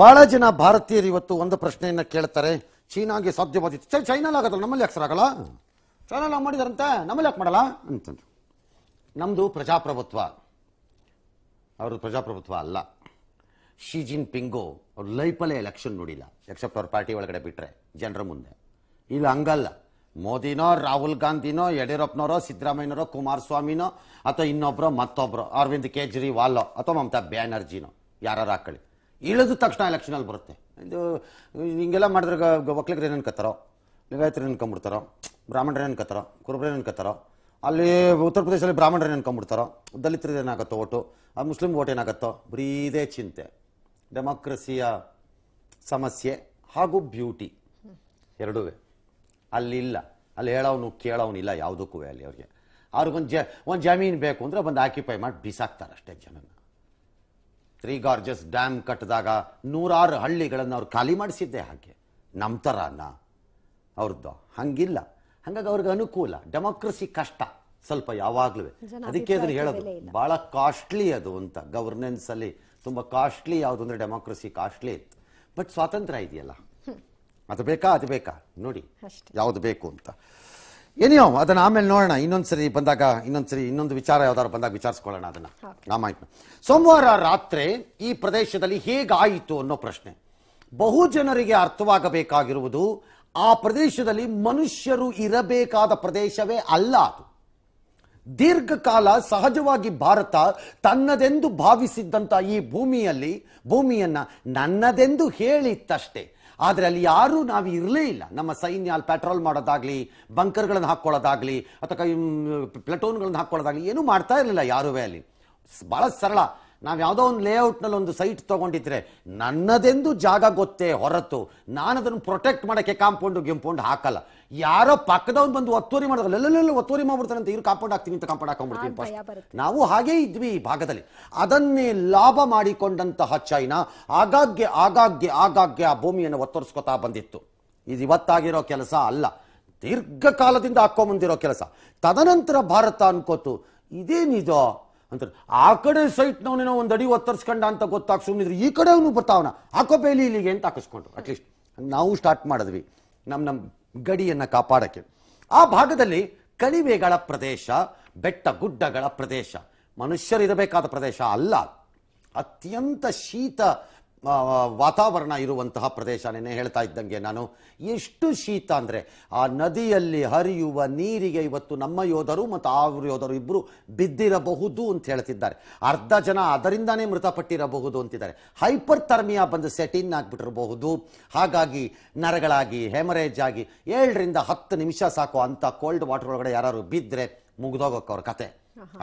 ಬಹಳ ಜನ ಭಾರತೀಯರು ಇವತ್ತು ಒಂದು ಪ್ರಶ್ನೆಯನ್ನ ಕೇಳ್ತಾರೆ ಚೀನಾಗೆ ಸಾಧ್ಯವಾದಿತ್ತು ಚೈ ಚೈನಲ್ಲಿ ನಮ್ಮಲ್ಲಿ ಯಾಕೆ ಸರಾಗಲ್ಲ ಚೈನಲ್ಲಿ ಮಾಡಿದಾರಂತೆ ನಮ್ಮಲ್ಲಿ ಯಾಕೆ ಮಾಡಲ್ಲ ಅಂತಂದ್ರು ನಮ್ಮದು ಪ್ರಜಾಪ್ರಭುತ್ವ ಅವರು ಪ್ರಜಾಪ್ರಭುತ್ವ ಅಲ್ಲ ಶಿ ಜಿನ್ ಪಿಂಗು ಅವ್ರ ಲೈಫಲ್ಲೇ ಎಲೆಕ್ಷನ್ ನೋಡಿಲ್ಲ ಎಕ್ಸೆಪ್ಟ್ ಅವ್ರ ಪಾರ್ಟಿ ಒಳಗಡೆ ಬಿಟ್ಟರೆ ಜನರ ಮುಂದೆ ಇಲ್ಲ ಹಂಗಲ್ಲ ಮೋದಿನೋ ರಾಹುಲ್ ಗಾಂಧಿನೋ ಯಡಿಯೂರಪ್ಪನವರೋ ಸಿದ್ದರಾಮಯ್ಯನವರೋ ಕುಮಾರಸ್ವಾಮಿನೋ ಅಥವಾ ಇನ್ನೊಬ್ಬರೋ ಮತ್ತೊಬ್ಬರೋ ಅರವಿಂದ್ ಕೇಜ್ರಿವಾಲೋ ಅಥವಾ ಮಮತಾ ಬ್ಯಾನರ್ಜಿನೋ ಯಾರು ಹಾಕೊಳ್ಳಿ ಇಳಿದ ತಕ್ಷಣ ಎಲೆಕ್ಷನಲ್ಲಿ ಬರುತ್ತೆ ಇದು ಹಿಂಗೆಲ್ಲ ಮಾಡಿದ್ರೆ ಒಕ್ಕಲಿಗರು ಏನೇನು ಕತ್ತಾರೋ ಲಿಂಗಾಯತರು ಕಂಬಿಡ್ತಾರೋ ಬ್ರಾಹ್ಮಣರು ಕುರುಬರು ಏನು ಕತ್ತಾರೋ ಅಲ್ಲಿ ಉತ್ತರ ಪ್ರದೇಶದಲ್ಲಿ ಬ್ರಾಹ್ಮಣರು ಏನು ಕಂಬಿಡ್ತಾರೋ ದಲಿತರದ್ದು ಏನಾಗುತ್ತೋ ಓಟು ಆ ಮುಸ್ಲಿಂ ಓಟ್ ಏನಾಗುತ್ತೋ ಬರೀದೇ ಚಿಂತೆ ಡೆಮಾಕ್ರಸಿಯ ಸಮಸ್ಯೆ ಹಾಗೂ ಬ್ಯೂಟಿ ಎರಡೂ ಅಲ್ಲಿಲ್ಲ ಅಲ್ಲಿ ಹೇಳೋನು ಇಲ್ಲ ಯಾವುದಕ್ಕೂ ಅಲ್ಲಿ ಅವ್ರಿಗೆ ಅವ್ರಿಗೊಂದು ಜ ಒಂದು ಜಮೀನು ಬೇಕು ಅಂದರೆ ಬಂದು ಆಕ್ಯುಪೈ ಮಾಡಿ ಬಿಸಾಕ್ತಾರೆ ಅಷ್ಟೇ ಜನ ತ್ರೀ ಗಾರ್ಜಸ್ ಡ್ಯಾಮ್ ಕಟ್ಟಿದಾಗ ನೂರಾರು ಹಳ್ಳಿಗಳನ್ನು ಅವ್ರು ಖಾಲಿ ಮಾಡಿಸಿದ್ದೆ ಹಾಗೆ ನಮ್ಮ ಥರನ ಅವ್ರದ್ದು ಹಂಗಿಲ್ಲ ಹಂಗಾಗಿ ಅವ್ರಿಗೆ ಅನುಕೂಲ ಡೆಮೋಕ್ರಸಿ ಕಷ್ಟ ಸ್ವಲ್ಪ ಯಾವಾಗಲೂ ಅದಕ್ಕೆ ಅದನ್ನು ಹೇಳೋದು ಭಾಳ ಕಾಸ್ಟ್ಲಿ ಅದು ಅಂತ ಗವರ್ನೆನ್ಸಲ್ಲಿ ತುಂಬ ಕಾಸ್ಟ್ಲಿ ಯಾವುದು ಅಂದರೆ ಡೆಮೋಕ್ರಸಿ ಕಾಸ್ಟ್ಲಿ ಇತ್ತು ಬಟ್ ಸ್ವಾತಂತ್ರ್ಯ ಇದೆಯಲ್ಲ ಅದು ಬೇಕಾ ಅದು ಬೇಕಾ ನೋಡಿ ಯಾವುದು ಬೇಕು ಅಂತ ಏನಿಯೋ ಅದನ್ನ ಆಮೇಲೆ ನೋಡೋಣ ಇನ್ನೊಂದ್ಸರಿ ಬಂದಾಗ ಇನ್ನೊಂದ್ಸರಿ ಇನ್ನೊಂದು ವಿಚಾರ ಯಾವ್ದಾರು ಬಂದಾಗ ವಿಚಾರಿಸ್ಕೊಳ್ಳೋಣ ಅದನ್ನ ನಾಮಾಯ್ತು ಸೋಮವಾರ ರಾತ್ರಿ ಈ ಪ್ರದೇಶದಲ್ಲಿ ಹೇಗಾಯಿತು ಅನ್ನೋ ಪ್ರಶ್ನೆ ಬಹು ಜನರಿಗೆ ಅರ್ಥವಾಗಬೇಕಾಗಿರುವುದು ಆ ಪ್ರದೇಶದಲ್ಲಿ ಮನುಷ್ಯರು ಇರಬೇಕಾದ ಪ್ರದೇಶವೇ ಅಲ್ಲ ಅದು ದೀರ್ಘಕಾಲ ಸಹಜವಾಗಿ ಭಾರತ ತನ್ನದೆಂದು ಭಾವಿಸಿದ್ದಂಥ ಈ ಭೂಮಿಯಲ್ಲಿ ಭೂಮಿಯನ್ನ ನನ್ನದೆಂದು ಹೇಳಿತ್ತಷ್ಟೇ ಆದರೆ ಅಲ್ಲಿ ಯಾರೂ ನಾವು ಇರಲೇ ಇಲ್ಲ ನಮ್ಮ ಸೈನ್ಯ ಅಲ್ಲಿ ಪೆಟ್ರೋಲ್ ಮಾಡೋದಾಗಲಿ ಬಂಕರ್ಗಳನ್ನು ಹಾಕ್ಕೊಳ್ಳೋದಾಗಲಿ ಅಥವಾ ಪ್ಲಟೋನ್ಗಳನ್ನು ಹಾಕ್ಕೊಳ್ಳೋದಾಗಲಿ ಏನೂ ಮಾಡ್ತಾ ಇರಲಿಲ್ಲ ಯಾರೂ ಅಲ್ಲಿ ಭಾಳ ಸರಳ ನಾವು ಯಾವುದೋ ಒಂದು ಲೇಔಟ್ನಲ್ಲಿ ಒಂದು ಸೈಟ್ ತೊಗೊಂಡಿದ್ರೆ ನನ್ನದೆಂದು ಜಾಗ ಗೊತ್ತೇ ಹೊರತು ನಾನು ಅದನ್ನು ಪ್ರೊಟೆಕ್ಟ್ ಮಾಡೋಕ್ಕೆ ಕಾಂಪೌಂಡು ಗಿಂಪೌಂಡ್ ಹಾಕಲ್ಲ ಯಾರೋ ಪಕ್ಕದವ್ ಬಂದು ಒತ್ತುವರಿ ಮಾಡಿದ್ರೆ ಒತ್ತುವರಿ ಒತ್ತುವರಿ ಅಂತ ಇವ್ರು ಕಾಂಪೌಂಡ್ ಹಾಕ್ತೀನಿ ಅಂತ ಕಾಂಪೌಂಡ್ ಹಾಕೊಂಡ್ಬಿಡ್ತೀನಿ ನಾವು ಹಾಗೇ ಇದ್ವಿ ಈ ಭಾಗದಲ್ಲಿ ಅದನ್ನೇ ಲಾಭ ಮಾಡಿಕೊಂಡಂತಹ ಚೈನಾ ಆಗಾಗ್ಗೆ ಆಗಾಗ್ಗೆ ಆಗಾಗ್ಗೆ ಆ ಭೂಮಿಯನ್ನು ಒತ್ತರಿಸ್ಕೊತಾ ಬಂದಿತ್ತು ಇದು ಇವತ್ತಾಗಿರೋ ಕೆಲಸ ಅಲ್ಲ ದೀರ್ಘಕಾಲದಿಂದ ಹಾಕೊಂಡ್ಬಂದಿರೋ ಕೆಲಸ ತದನಂತರ ಭಾರತ ಅನ್ಕೋತು ಇದೇನಿದೋ ಅಂತಾರೆ ಆ ಕಡೆ ಸೈಟ್ನವನೇನೋ ಒಂದು ಅಡಿ ಒತ್ತರಿಸ್ಕೊಂಡ ಅಂತ ಗೊತ್ತಾಗ ಸುಮ್ಮನಿದ್ರು ಈ ಕಡೆ ಅವನು ಬರ್ತಾವನ ಹಾಕೋ ಬೇಲಿ ಇಲ್ಲಿಗೆ ಅಂತ ಹಾಕಿಸ್ಕೊಂಡ್ರು ಅಟ್ಲೀಸ್ಟ್ ನಾವು ಸ್ಟಾರ್ಟ್ ಮಾಡಿದ್ವಿ ನಮ್ಮ ನಮ್ಮ ಗಡಿಯನ್ನು ಕಾಪಾಡಕ್ಕೆ ಆ ಭಾಗದಲ್ಲಿ ಕಣಿವೆಗಳ ಪ್ರದೇಶ ಬೆಟ್ಟ ಗುಡ್ಡಗಳ ಪ್ರದೇಶ ಮನುಷ್ಯರಿರಬೇಕಾದ ಪ್ರದೇಶ ಅಲ್ಲ ಅತ್ಯಂತ ಶೀತ ವಾತಾವರಣ ಇರುವಂತಹ ಪ್ರದೇಶ ಹೇಳ್ತಾ ಇದ್ದಂಗೆ ನಾನು ಎಷ್ಟು ಶೀತ ಅಂದರೆ ಆ ನದಿಯಲ್ಲಿ ಹರಿಯುವ ನೀರಿಗೆ ಇವತ್ತು ನಮ್ಮ ಯೋಧರು ಮತ್ತು ಆ ಯೋಧರು ಇಬ್ಬರು ಬಿದ್ದಿರಬಹುದು ಅಂತ ಹೇಳ್ತಿದ್ದಾರೆ ಅರ್ಧ ಜನ ಅದರಿಂದನೇ ಮೃತಪಟ್ಟಿರಬಹುದು ಅಂತಿದ್ದಾರೆ ಹೈಪರ್ ಥರ್ಮಿಯಾ ಬಂದು ಸೆಟಿನ್ ಆಗಿಬಿಟ್ಟಿರಬಹುದು ಹಾಗಾಗಿ ನರಗಳಾಗಿ ಹೆಮರೇಜ್ ಆಗಿ ಏಳರಿಂದ ಹತ್ತು ನಿಮಿಷ ಸಾಕು ಅಂಥ ಕೋಲ್ಡ್ ವಾಟರ್ ಒಳಗಡೆ ಯಾರು ಬಿದ್ದರೆ ಮುಗಿದೋಗೋಕೆ ಅವ್ರ ಕತೆ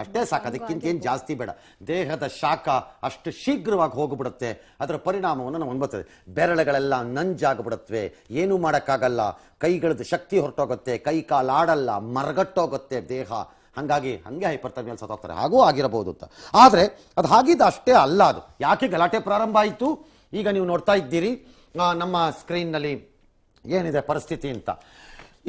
ಅಷ್ಟೇ ಸಾಕು ಅದಕ್ಕಿಂತ ಏನು ಜಾಸ್ತಿ ಬೇಡ ದೇಹದ ಶಾಖ ಅಷ್ಟು ಶೀಘ್ರವಾಗಿ ಹೋಗಿಬಿಡುತ್ತೆ ಅದರ ಪರಿಣಾಮವನ್ನು ನಾವು ಅನ್ಬರ್ತೇವೆ ಬೆರಳುಗಳೆಲ್ಲ ನಂಜಾಗ್ಬಿಡುತ್ತವೆ ಏನೂ ಮಾಡೋಕ್ಕಾಗಲ್ಲ ಕೈಗಳದ್ದು ಶಕ್ತಿ ಹೊರಟೋಗುತ್ತೆ ಕೈ ಕಾಲು ಆಡಲ್ಲ ಮರಗಟ್ಟೋಗುತ್ತೆ ದೇಹ ಹಾಗಾಗಿ ಹಾಗೆ ಹೈಪರ್ತರ್ಮಿಯಲ್ ಸತ್ತೋಗ್ತಾರೆ ಹಾಗೂ ಆಗಿರಬಹುದು ಅಂತ ಆದರೆ ಅದು ಹಾಗಿದ್ದು ಅಷ್ಟೇ ಅಲ್ಲ ಅದು ಯಾಕೆ ಗಲಾಟೆ ಪ್ರಾರಂಭ ಆಯಿತು ಈಗ ನೀವು ನೋಡ್ತಾ ಇದ್ದೀರಿ ನಮ್ಮ ಸ್ಕ್ರೀನ್ನಲ್ಲಿ ಏನಿದೆ ಪರಿಸ್ಥಿತಿ ಅಂತ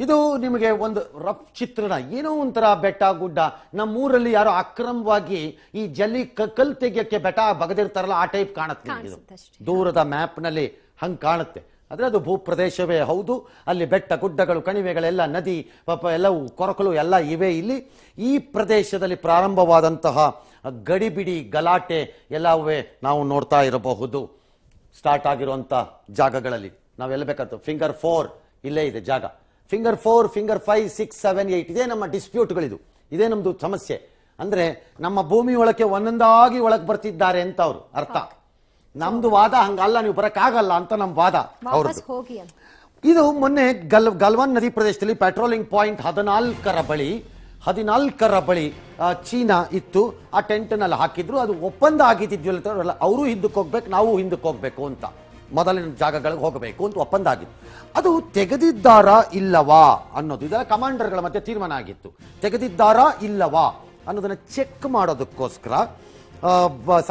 ಇದು ನಿಮಗೆ ಒಂದು ರಫ್ ಚಿತ್ರಣ ಏನೋ ಒಂಥರ ಬೆಟ್ಟ ಗುಡ್ಡ ನಮ್ಮೂರಲ್ಲಿ ಯಾರು ಅಕ್ರಮವಾಗಿ ಈ ಜಲ್ಲಿ ಕಲ್ ತೆಗಿಯಕ್ಕೆ ಬೆಟ್ಟ ಬಗದಿರ್ತಾರಲ್ಲ ಆ ಟೈಪ್ ಕಾಣುತ್ತೆ ಇದು ದೂರದ ಮ್ಯಾಪ್ನಲ್ಲಿ ಹಂಗೆ ಕಾಣುತ್ತೆ ಆದರೆ ಅದು ಭೂಪ್ರದೇಶವೇ ಹೌದು ಅಲ್ಲಿ ಬೆಟ್ಟ ಗುಡ್ಡಗಳು ಕಣಿವೆಗಳೆಲ್ಲ ನದಿ ಪಾಪ ಎಲ್ಲವೂ ಕೊರಕಲು ಎಲ್ಲ ಇವೆ ಇಲ್ಲಿ ಈ ಪ್ರದೇಶದಲ್ಲಿ ಪ್ರಾರಂಭವಾದಂತಹ ಗಡಿಬಿಡಿ ಗಲಾಟೆ ಎಲ್ಲವೇ ನಾವು ನೋಡ್ತಾ ಇರಬಹುದು ಸ್ಟಾರ್ಟ್ ಆಗಿರುವಂಥ ಜಾಗಗಳಲ್ಲಿ ನಾವೆಲ್ಲ ಬೇಕಂತ ಫಿಂಗರ್ ಫೋರ್ ಇಲ್ಲೇ ಇದೆ ಜಾಗ finger four finger five six seven eight ಇದೇ ನಮ್ಮ ಡಿಸ್ಪ್ಯೂಟ್ಗಳಿದು ಇದೇ ನಮ್ಮದು ಸಮಸ್ಯೆ ಅಂದರೆ ನಮ್ಮ ಭೂಮಿ ಒಳಕ್ಕೆ ಒಂದೊಂದಾಗಿ ಒಳಗೆ ಬರ್ತಿದ್ದಾರೆ ಅಂತ ಅವರು ಅರ್ಥ ನಮ್ದು ವಾದ ಹಂಗಲ್ಲ ನೀವು ಬರೋಕ್ಕಾಗಲ್ಲ ಅಂತ ನಮ್ಮ ವಾದ ಅವರು ಇದು ಮೊನ್ನೆ ಗಲ್ ಗಲ್ವಾನ್ ನದಿ ಪ್ರದೇಶದಲ್ಲಿ ಪೆಟ್ರೋಲಿಂಗ್ ಪಾಯಿಂಟ್ ಹದಿನಾಲ್ಕರ ಬಳಿ ಹದಿನಾಲ್ಕರ ಬಳಿ ಚೀನಾ ಇತ್ತು ಆ ಟೆಂಟ್ನಲ್ಲಿ ಹಾಕಿದ್ರು ಅದು ಒಪ್ಪಂದ ಆಗಿದ್ದಿದ್ವಿ ಅವರು ಹಿಂದಕ್ಕೆ ಹೋಗ್ಬೇಕು ನಾವು ಹಿಂದಕ್ಕೆ ಹೋಗ್ಬೇಕು ಅಂತ ಮೊದಲಿನ ಜಾಗಗಳಿಗೆ ಹೋಗಬೇಕು ಅಂತ ಒಪ್ಪಂದ ಆಗಿತ್ತು ಅದು ತೆಗೆದಿದ್ದಾರಾ ಇಲ್ಲವಾ ಅನ್ನೋದು ಇದೆಲ್ಲ ಕಮಾಂಡರ್ಗಳ ಮಧ್ಯೆ ತೀರ್ಮಾನ ಆಗಿತ್ತು ತೆಗೆದಿದ್ದಾರಾ ಇಲ್ಲವಾ ಅನ್ನೋದನ್ನು ಚೆಕ್ ಮಾಡೋದಕ್ಕೋಸ್ಕರ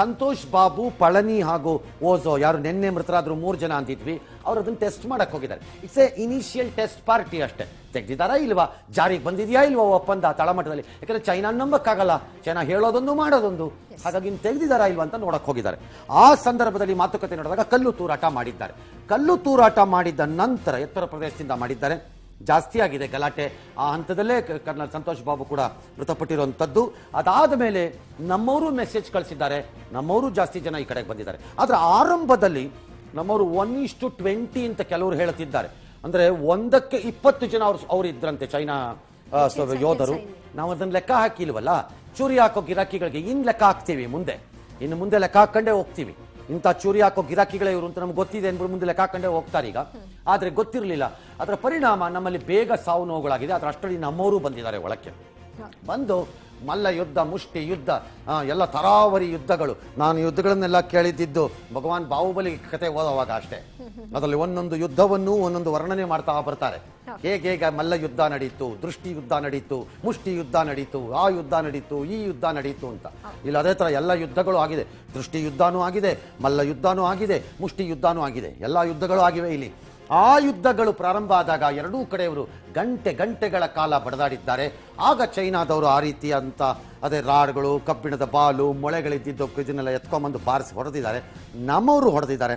ಸಂತೋಷ್ ಬಾಬು ಪಳನಿ ಹಾಗೂ ಓಜೋ ಯಾರು ನಿನ್ನೆ ಮೃತರಾದರೂ ಮೂರು ಜನ ಅಂತಿದ್ವಿ ಅವ್ರು ಅದನ್ನ ಟೆಸ್ಟ್ ಮಾಡಕ್ಕೆ ಹೋಗಿದ್ದಾರೆ it's a initial test party ಅಷ್ಟೇ ತೆಗೆದಿದ್ದಾರಾ ಇಲ್ವಾ ಜಾರಿಗೆ ಬಂದಿದೆಯಾ ಇಲ್ವಾ ಒಪ್ಪಂದ ತಳಮಟ್ಟದಲ್ಲಿ ಯಾಕಂದ್ರೆ ಚೈನಾ ನಂಬಕ್ಕಾಗಲ್ಲ ಚೈನಾ ಹೇಳೋದೊಂದು ಮಾಡೋದೊಂದು ಹಾಗಾಗಿ ತೆಗೆದಿದ್ದಾರಾ ಇಲ್ವಾ ಅಂತ ನೋಡಕ್ಕೆ ಹೋಗಿದ್ದಾರೆ ಆ ಸಂದರ್ಭದಲ್ಲಿ ಮಾತುಕತೆ ನೋಡಿದಾಗ ಕಲ್ಲು ತೂರಾಟ ಮಾಡಿದ್ದಾರೆ ಕಲ್ಲು ತೂರಾಟ ಮಾಡಿದ ನಂತರ ಎತ್ತರ ಪ್ರದೇಶದಿಂದ ಮಾಡಿದ್ದಾರೆ ಜಾಸ್ತಿ ಆಗಿದೆ ಗಲಾಟೆ ಆ ಹಂತದಲ್ಲೇ ಕರ್ನಲ್ ಸಂತೋಷ್ ಬಾಬು ಕೂಡ ಮೃತಪಟ್ಟಿರುವಂಥದ್ದು ಅದಾದ ಮೇಲೆ ನಮ್ಮವರು ಮೆಸೇಜ್ ಕಳಿಸಿದ್ದಾರೆ ನಮ್ಮವರು ಜಾಸ್ತಿ ಜನ ಈ ಕಡೆಗೆ ಬಂದಿದ್ದಾರೆ ಆದರೆ ಆರಂಭದಲ್ಲಿ ನಮ್ಮವರು ಒನ್ ಇಸ್ ಟು ಟ್ವೆಂಟಿ ಅಂತ ಕೆಲವರು ಹೇಳುತ್ತಿದ್ದಾರೆ ಅಂದ್ರೆ ಒಂದಕ್ಕೆ ಇಪ್ಪತ್ತು ಜನ ಅವರು ಇದ್ರಂತೆ ಚೈನಾ ಯೋಧರು ನಾವು ಅದನ್ನ ಲೆಕ್ಕ ಹಾಕಿಲ್ವಲ್ಲ ಚೂರಿ ಹಾಕೋ ಗಿರಾಕಿಗಳಿಗೆ ಇನ್ ಲೆಕ್ಕ ಹಾಕ್ತೀವಿ ಮುಂದೆ ಇನ್ನು ಮುಂದೆ ಲೆಕ್ಕ ಹಾಕೊಂಡೇ ಹೋಗ್ತೀವಿ ಇಂಥ ಚೂರಿ ಹಾಕೋ ಗಿರಾಕಿಗಳೇ ಇವರು ಅಂತ ನಮ್ಗೆ ಗೊತ್ತಿದೆ ಅಂದ್ರೆ ಮುಂದೆ ಲೆಕ್ಕ ಹಾಕೊಂಡೇ ಹೋಗ್ತಾರೆ ಈಗ ಆದರೆ ಗೊತ್ತಿರಲಿಲ್ಲ ಅದರ ಪರಿಣಾಮ ನಮ್ಮಲ್ಲಿ ಬೇಗ ಸಾವು ನೋವುಗಳಾಗಿದೆ ಅದರ ಅಷ್ಟರಲ್ಲಿ ನಮ್ಮವರು ಬಂದಿದ್ದಾರೆ ಒಳಕ್ಕೆ ಬಂದು ಮಲ್ಲ ಯುದ್ಧ ಮುಷ್ಟಿ ಯುದ್ಧ ಎಲ್ಲ ತರಾವರಿ ಯುದ್ಧಗಳು ನಾನು ಯುದ್ಧಗಳನ್ನೆಲ್ಲ ಕೇಳಿದ್ದು ಭಗವಾನ್ ಬಾಹುಬಲಿ ಕತೆ ಓದೋವಾಗ ಅಷ್ಟೇ ಅದರಲ್ಲಿ ಒಂದೊಂದು ಯುದ್ಧವನ್ನು ಒಂದೊಂದು ವರ್ಣನೆ ಮಾಡ್ತಾ ಬರ್ತಾರೆ ಹೇಗೆ ಹೇಗೆ ಮಲ್ಲ ಯುದ್ಧ ನಡೀತು ದೃಷ್ಟಿ ಯುದ್ಧ ನಡೀತು ಮುಷ್ಟಿ ಯುದ್ಧ ನಡೀತು ಆ ಯುದ್ಧ ನಡೀತು ಈ ಯುದ್ಧ ನಡೀತು ಅಂತ ಇಲ್ಲಿ ಅದೇ ತರ ಎಲ್ಲ ಯುದ್ಧಗಳು ಆಗಿದೆ ದೃಷ್ಟಿ ಯುದ್ಧನೂ ಆಗಿದೆ ಮಲ್ಲ ಯುದ್ಧನೂ ಆಗಿದೆ ಮುಷ್ಟಿ ಯುದ್ಧನೂ ಆಗಿದೆ ಎಲ್ಲ ಯುದ್ಧಗಳು ಆಗಿವೆ ಇಲ್ಲಿ ಆ ಯುದ್ಧಗಳು ಪ್ರಾರಂಭ ಆದಾಗ ಎರಡೂ ಕಡೆಯವರು ಗಂಟೆ ಗಂಟೆಗಳ ಕಾಲ ಬಡದಾಡಿದ್ದಾರೆ ಆಗ ಚೈನಾದವರು ಆ ರೀತಿಯಂಥ ಅದೇ ರಾಡ್ಗಳು ಕಬ್ಬಿಣದ ಬಾಲು ಮೊಳೆಗಳಿದ್ದಿದ್ದು ಇದನ್ನೆಲ್ಲ ಎತ್ಕೊಂಬಂದು ಬಾರಿಸಿ ಹೊಡೆದಿದ್ದಾರೆ ನಮ್ಮವರು ಹೊಡೆದಿದ್ದಾರೆ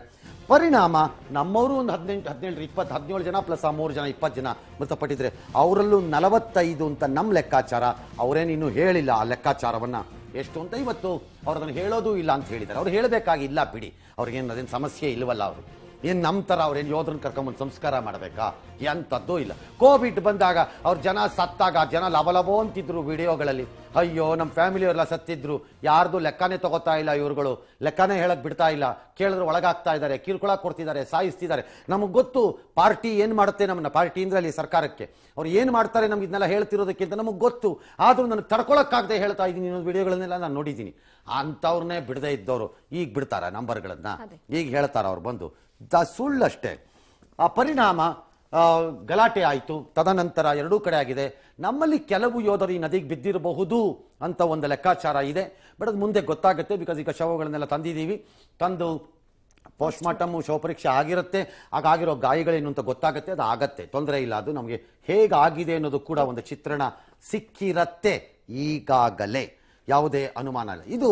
ಪರಿಣಾಮ ನಮ್ಮವರು ಒಂದು ಹದಿನೆಂಟು ಹದಿನೇಳು ಇಪ್ಪತ್ತು ಹದಿನೇಳು ಜನ ಪ್ಲಸ್ ಆ ಮೂರು ಜನ ಇಪ್ಪತ್ತು ಜನ ಮೃತಪಟ್ಟಿದ್ರೆ ಅವರಲ್ಲೂ ನಲವತ್ತೈದು ಅಂತ ನಮ್ಮ ಲೆಕ್ಕಾಚಾರ ಅವರೇನಿನ್ನೂ ಹೇಳಿಲ್ಲ ಆ ಲೆಕ್ಕಾಚಾರವನ್ನು ಎಷ್ಟು ಅಂತ ಇವತ್ತು ಅವ್ರದನ್ನು ಹೇಳೋದೂ ಇಲ್ಲ ಅಂತ ಹೇಳಿದ್ದಾರೆ ಅವ್ರು ಹೇಳಬೇಕಾಗಿಲ್ಲ ಬಿಡಿ ಅವ್ರಿಗೇನು ಅದೇನು ಸಮಸ್ಯೆ ಇಲ್ಲವಲ್ಲ ಅವರು ಏನು ನಮ್ಮ ಥರ ಅವ್ರೇನು ಯೋಧರನ್ನ ಕರ್ಕೊಂಬಂದು ಸಂಸ್ಕಾರ ಮಾಡಬೇಕಾ ಎಂಥದ್ದು ಇಲ್ಲ ಕೋವಿಡ್ ಬಂದಾಗ ಅವ್ರ ಜನ ಸತ್ತಾಗ ಜನ ಲವಲವೋ ಅಂತಿದ್ರು ವಿಡಿಯೋಗಳಲ್ಲಿ ಅಯ್ಯೋ ನಮ್ಮ ಫ್ಯಾಮಿಲಿಯವರೆಲ್ಲ ಸತ್ತಿದ್ರು ಯಾರ್ದು ಲೆಕ್ಕನೇ ತಗೋತಾ ಇಲ್ಲ ಇವರುಗಳು ಲೆಕ್ಕನೇ ಹೇಳಕ್ ಬಿಡ್ತಾ ಇಲ್ಲ ಕೇಳಿದ್ರೆ ಒಳಗಾಗ್ತಾ ಇದ್ದಾರೆ ಕಿರ್ಕೊಳಕ್ಕೆ ಕೊಡ್ತಿದ್ದಾರೆ ಸಾಯಿಸ್ತಿದ್ದಾರೆ ನಮಗೆ ಗೊತ್ತು ಪಾರ್ಟಿ ಏನು ಮಾಡುತ್ತೆ ನಮ್ಮನ್ನ ಪಾರ್ಟಿ ಇಂದ್ರಲ್ಲಿ ಅಲ್ಲಿ ಸರ್ಕಾರಕ್ಕೆ ಅವ್ರು ಏನು ಮಾಡ್ತಾರೆ ನಮ್ಗೆ ಇದನ್ನೆಲ್ಲ ಹೇಳ್ತಿರೋದಕ್ಕಿಂತ ನಮಗೆ ಗೊತ್ತು ಆದರೂ ನನಗೆ ತಡ್ಕೊಳಕ್ಕಾಗದೆ ಹೇಳ್ತಾ ಇದ್ದೀನಿ ಇನ್ನೊಂದು ವಿಡಿಯೋಗಳನ್ನೆಲ್ಲ ನಾನು ನೋಡಿದ್ದೀನಿ ಅಂಥವ್ರನ್ನೇ ಬಿಡದೇ ಇದ್ದವರು ಈಗ ಬಿಡ್ತಾರ ನಂಬರ್ಗಳನ್ನು ಈಗ ಹೇಳ್ತಾರೆ ಅವ್ರು ಬಂದು ದ ಸುಳ್ಳಷ್ಟೇ ಆ ಪರಿಣಾಮ ಗಲಾಟೆ ಆಯಿತು ತದನಂತರ ಎರಡೂ ಕಡೆ ಆಗಿದೆ ನಮ್ಮಲ್ಲಿ ಕೆಲವು ಯೋಧರು ಈ ನದಿಗೆ ಬಿದ್ದಿರಬಹುದು ಅಂತ ಒಂದು ಲೆಕ್ಕಾಚಾರ ಇದೆ ಬಟ್ ಅದು ಮುಂದೆ ಗೊತ್ತಾಗುತ್ತೆ ಬಿಕಾಸ್ ಈಗ ಶವಗಳನ್ನೆಲ್ಲ ತಂದಿದ್ದೀವಿ ತಂದು ಪೋಸ್ಟ್ ಶವ ಪರೀಕ್ಷೆ ಆಗಿರುತ್ತೆ ಹಾಗಾಗಿರೋ ಗಾಯಗಳೇನು ಅಂತ ಗೊತ್ತಾಗುತ್ತೆ ಅದು ಆಗತ್ತೆ ತೊಂದರೆ ಇಲ್ಲ ಅದು ನಮಗೆ ಹೇಗಾಗಿದೆ ಅನ್ನೋದು ಕೂಡ ಒಂದು ಚಿತ್ರಣ ಸಿಕ್ಕಿರತ್ತೆ ಈಗಾಗಲೇ ಯಾವುದೇ ಅನುಮಾನ ಇಲ್ಲ ಇದು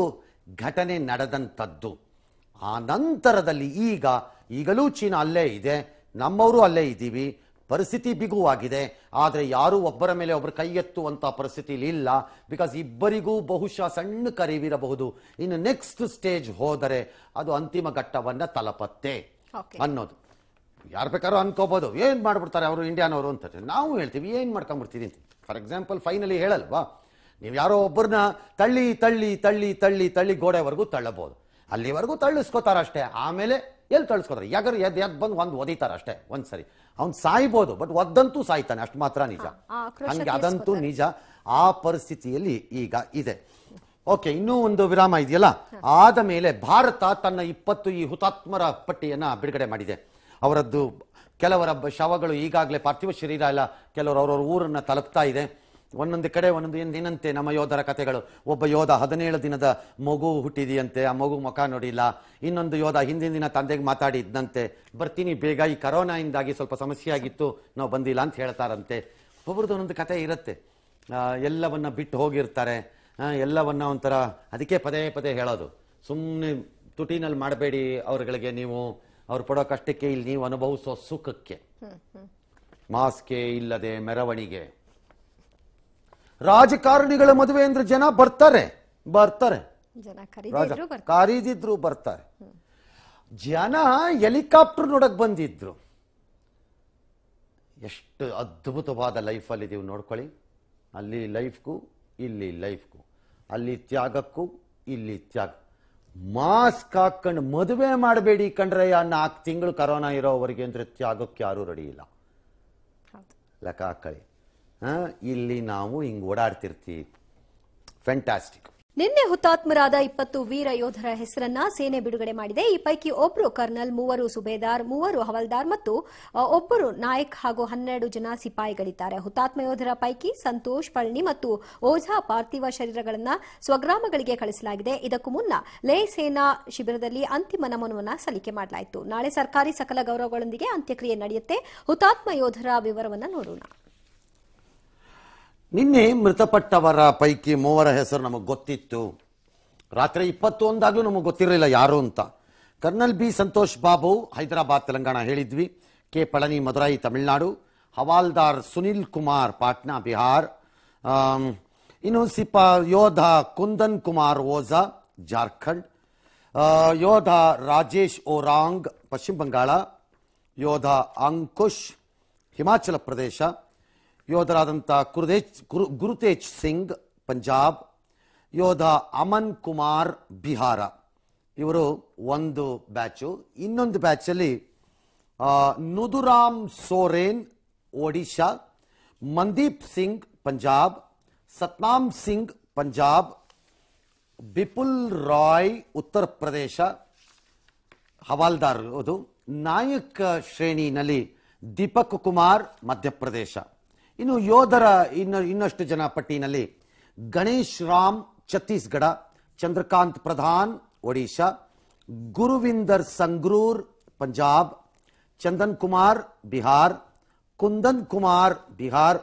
ಘಟನೆ ನಡೆದಂಥದ್ದು ಆ ನಂತರದಲ್ಲಿ ಈಗ ಈಗಲೂ ಚೀನಾ ಅಲ್ಲೇ ಇದೆ ನಮ್ಮವರು ಅಲ್ಲೇ ಇದ್ದೀವಿ ಪರಿಸ್ಥಿತಿ ಬಿಗುವಾಗಿದೆ ಆದರೆ ಯಾರೂ ಒಬ್ಬರ ಮೇಲೆ ಒಬ್ಬರು ಕೈ ಎತ್ತುವಂಥ ಪರಿಸ್ಥಿತಿ ಇಲ್ಲ ಬಿಕಾಸ್ ಇಬ್ಬರಿಗೂ ಬಹುಶಃ ಸಣ್ಣ ಕರಿವಿರಬಹುದು ಇನ್ನು ನೆಕ್ಸ್ಟ್ ಸ್ಟೇಜ್ ಹೋದರೆ ಅದು ಅಂತಿಮ ಘಟ್ಟವನ್ನು ತಲುಪತ್ತೆ ಅನ್ನೋದು ಯಾರು ಬೇಕಾದ್ರೂ ಅನ್ಕೋಬೋದು ಏನು ಮಾಡ್ಬಿಡ್ತಾರೆ ಅವರು ಇಂಡಿಯಾನವರು ಅಂತ ನಾವು ಹೇಳ್ತೀವಿ ಏನು ಮಾಡ್ಕೊಂಡ್ಬಿಡ್ತೀವಿ ಅಂತ ಫಾರ್ ಎಕ್ಸಾಂಪಲ್ ಫೈನಲಿ ಹೇಳಲ್ವಾ ನೀವು ಯಾರೋ ಒಬ್ಬರನ್ನ ತಳ್ಳಿ ತಳ್ಳಿ ತಳ್ಳಿ ತಳ್ಳಿ ತಳ್ಳಿ ಗೋಡೆವರೆಗೂ ತಳ್ಳಬಹುದು ಅಲ್ಲಿವರೆಗೂ ತಳ್ಳಿಸ್ಕೋತಾರಷ್ಟೇ ಆಮೇಲೆ ಎಲ್ಲಿ ತಳಿಸ್ಕೋತಾರೆ ಯಾಕಂದ್ರೆ ಎದ್ ಎದ್ ಬಂದು ಒಂದು ಒದಿತಾರೆ ಅಷ್ಟೇ ಒಂದು ಸರಿ ಅವ್ನು ಸಾಯ್ಬೋದು ಬಟ್ ಒದ್ದಂತೂ ಸಾಯ್ತಾನೆ ಅಷ್ಟು ಮಾತ್ರ ನಿಜ ಹಂಗೆ ಅದಂತೂ ನಿಜ ಆ ಪರಿಸ್ಥಿತಿಯಲ್ಲಿ ಈಗ ಇದೆ ಓಕೆ ಇನ್ನೂ ಒಂದು ವಿರಾಮ ಇದೆಯಲ್ಲ ಆದ ಮೇಲೆ ಭಾರತ ತನ್ನ ಇಪ್ಪತ್ತು ಈ ಹುತಾತ್ಮರ ಪಟ್ಟಿಯನ್ನು ಬಿಡುಗಡೆ ಮಾಡಿದೆ ಅವರದ್ದು ಕೆಲವರ ಶವಗಳು ಈಗಾಗಲೇ ಪಾರ್ಥಿವ ಶರೀರ ಇಲ್ಲ ಕೆಲವರು ಅವ್ರವ್ರ ಊರನ್ನು ತಲುಪ್ತಾ ಇದೆ ಒಂದೊಂದು ಕಡೆ ಒಂದೊಂದು ಏನು ನಮ್ಮ ಯೋಧರ ಕಥೆಗಳು ಒಬ್ಬ ಯೋಧ ಹದಿನೇಳು ದಿನದ ಮಗು ಹುಟ್ಟಿದೆಯಂತೆ ಆ ಮಗು ಮುಖ ನೋಡಿಲ್ಲ ಇನ್ನೊಂದು ಯೋಧ ಹಿಂದಿನ ದಿನ ತಂದೆಗೆ ಮಾತಾಡಿ ಬರ್ತೀನಿ ಬೇಗ ಈ ಕರೋನಾಯಿಂದಾಗಿ ಸ್ವಲ್ಪ ಸಮಸ್ಯೆ ಆಗಿತ್ತು ನಾವು ಬಂದಿಲ್ಲ ಅಂತ ಹೇಳ್ತಾರಂತೆ ಒಬ್ಬರದ್ದು ಒಂದೊಂದು ಕತೆ ಇರುತ್ತೆ ಎಲ್ಲವನ್ನು ಬಿಟ್ಟು ಹೋಗಿರ್ತಾರೆ ಎಲ್ಲವನ್ನು ಒಂಥರ ಅದಕ್ಕೆ ಪದೇ ಪದೇ ಹೇಳೋದು ಸುಮ್ಮನೆ ತುಟಿನಲ್ಲಿ ಮಾಡಬೇಡಿ ಅವ್ರಗಳಿಗೆ ನೀವು ಅವ್ರು ಪಡೋ ಕಷ್ಟಕ್ಕೆ ಇಲ್ಲಿ ನೀವು ಅನುಭವಿಸೋ ಸುಖಕ್ಕೆ ಮಾಸ್ಕೇ ಇಲ್ಲದೆ ಮೆರವಣಿಗೆ ರಾಜಕಾರಣಿಗಳ ಮದುವೆ ಅಂದ್ರೆ ಜನ ಬರ್ತಾರೆ ಬರ್ತಾರೆ ಕಾರಿದಿದ್ರು ಬರ್ತಾರೆ ಜನ ಹೆಲಿಕಾಪ್ಟರ್ ನೋಡಕ್ ಬಂದಿದ್ರು ಎಷ್ಟು ಅದ್ಭುತವಾದ ಅಲ್ಲಿ ಇದೀವಿ ನೋಡ್ಕೊಳ್ಳಿ ಅಲ್ಲಿ ಲೈಫ್ಗೂ ಇಲ್ಲಿ ಲೈಫ್ಗೂ ಅಲ್ಲಿ ತ್ಯಾಗಕ್ಕೂ ಇಲ್ಲಿ ತ್ಯಾಗ ಮಾಸ್ಕ್ ಹಾಕೊಂಡು ಮದುವೆ ಮಾಡಬೇಡಿ ಯಾ ನಾಲ್ಕು ತಿಂಗಳು ಕರೋನಾ ಇರೋವರೆಗೆ ಅಂದ್ರೆ ತ್ಯಾಗಕ್ಕೆ ಯಾರೂ ರೆಡಿ ಇಲ್ಲ ಲೆಕ್ಕ ಹಾಕಳಿ ಇಲ್ಲಿ ನಾವು ಹಿಂಗ್ ಓಡಾಡ್ತಿರ್ತೀವಿ ಫ್ಯಾಂಟಾಸ್ಟಿಕ್ ನಿನ್ನೆ ಹುತಾತ್ಮರಾದ ಇಪ್ಪತ್ತು ವೀರ ಯೋಧರ ಹೆಸರನ್ನ ಸೇನೆ ಬಿಡುಗಡೆ ಮಾಡಿದೆ ಈ ಪೈಕಿ ಒಬ್ಬರು ಕರ್ನಲ್ ಮೂವರು ಸುಬೇದಾರ್ ಮೂವರು ಹವಲ್ದಾರ್ ಮತ್ತು ಒಬ್ಬರು ನಾಯಕ್ ಹಾಗೂ ಹನ್ನೆರಡು ಜನ ಸಿಪಾಯಿಗಳಿದ್ದಾರೆ ಹುತಾತ್ಮ ಯೋಧರ ಪೈಕಿ ಸಂತೋಷ್ ಪಳ್ನಿ ಮತ್ತು ಓಝಾ ಪಾರ್ಥಿವ ಶರೀರಗಳನ್ನ ಸ್ವಗ್ರಾಮಗಳಿಗೆ ಕಳಿಸಲಾಗಿದೆ ಇದಕ್ಕೂ ಮುನ್ನ ಲೇ ಸೇನಾ ಶಿಬಿರದಲ್ಲಿ ಅಂತಿಮ ನಮನವನ್ನ ಸಲ್ಲಿಕೆ ಮಾಡಲಾಯಿತು ನಾಳೆ ಸರ್ಕಾರಿ ಸಕಲ ಗೌರವಗಳೊಂದಿಗೆ ಅಂತ್ಯಕ್ರಿಯೆ ನಡೆಯುತ್ತೆ ಹುತಾತ್ಮ ಯೋಧರ ವಿವರವನ್ನು ನೋಡೋಣ ನಿನ್ನೆ ಮೃತಪಟ್ಟವರ ಪೈಕಿ ಮೂವರ ಹೆಸರು ನಮಗೆ ಗೊತ್ತಿತ್ತು ರಾತ್ರಿ ಇಪ್ಪತ್ತೊಂದಾಗಲೂ ನಮಗೆ ಗೊತ್ತಿರಲಿಲ್ಲ ಯಾರು ಅಂತ ಕರ್ನಲ್ ಬಿ ಸಂತೋಷ್ ಬಾಬು ಹೈದರಾಬಾದ್ ತೆಲಂಗಾಣ ಹೇಳಿದ್ವಿ ಕೆ ಪಳನಿ ಮದುರೈ ತಮಿಳುನಾಡು ಹವಾಲ್ದಾರ್ ಸುನಿಲ್ ಕುಮಾರ್ ಪಾಟ್ನಾ ಬಿಹಾರ್ ಇನ್ನು ಸಿಪ ಯೋಧ ಕುಂದನ್ ಕುಮಾರ್ ಓಝಾ ಜಾರ್ಖಂಡ್ ಯೋಧ ರಾಜೇಶ್ ಓರಾಂಗ್ ಪಶ್ಚಿಮ ಬಂಗಾಳ ಯೋಧ ಅಂಕುಶ್ ಹಿಮಾಚಲ ಪ್ರದೇಶ ಯೋಧರಾದಂಥ ಕುರುದೇಜ್ ಗುರು ಗುರುತೇಜ್ ಸಿಂಗ್ ಪಂಜಾಬ್ ಯೋಧ ಅಮನ್ ಕುಮಾರ್ ಬಿಹಾರ ಇವರು ಒಂದು ಬ್ಯಾಚು ಇನ್ನೊಂದು ಬ್ಯಾಚಲ್ಲಿ ನುದುರಾಮ್ ಸೋರೇನ್ ಒಡಿಶಾ ಮಂದೀಪ್ ಸಿಂಗ್ ಪಂಜಾಬ್ ಸತ್ನಾಮ್ ಸಿಂಗ್ ಪಂಜಾಬ್ ಬಿಪುಲ್ ರಾಯ್ ಉತ್ತರ ಪ್ರದೇಶ ಹವಾಲ್ದಾರ್ ಅದು ನಾಯಕ ಶ್ರೇಣಿನಲ್ಲಿ ದೀಪಕ್ ಕುಮಾರ್ ಮಧ್ಯಪ್ರದೇಶ ಇನ್ನು ಯೋಧರ ಇನ್ನು ಇನ್ನಷ್ಟು ಜನ ಪಟ್ಟಿನಲ್ಲಿ ಗಣೇಶ್ ರಾಮ್ ಛತ್ತೀಸ್ಗಢ ಚಂದ್ರಕಾಂತ್ ಪ್ರಧಾನ್ ಒಡಿಶಾ ಗುರುವಿಂದರ್ ಸಂಗ್ರೂರ್ ಪಂಜಾಬ್ ಚಂದನ್ ಕುಮಾರ್ ಬಿಹಾರ್ ಕುಂದನ್ ಕುಮಾರ್ ಬಿಹಾರ್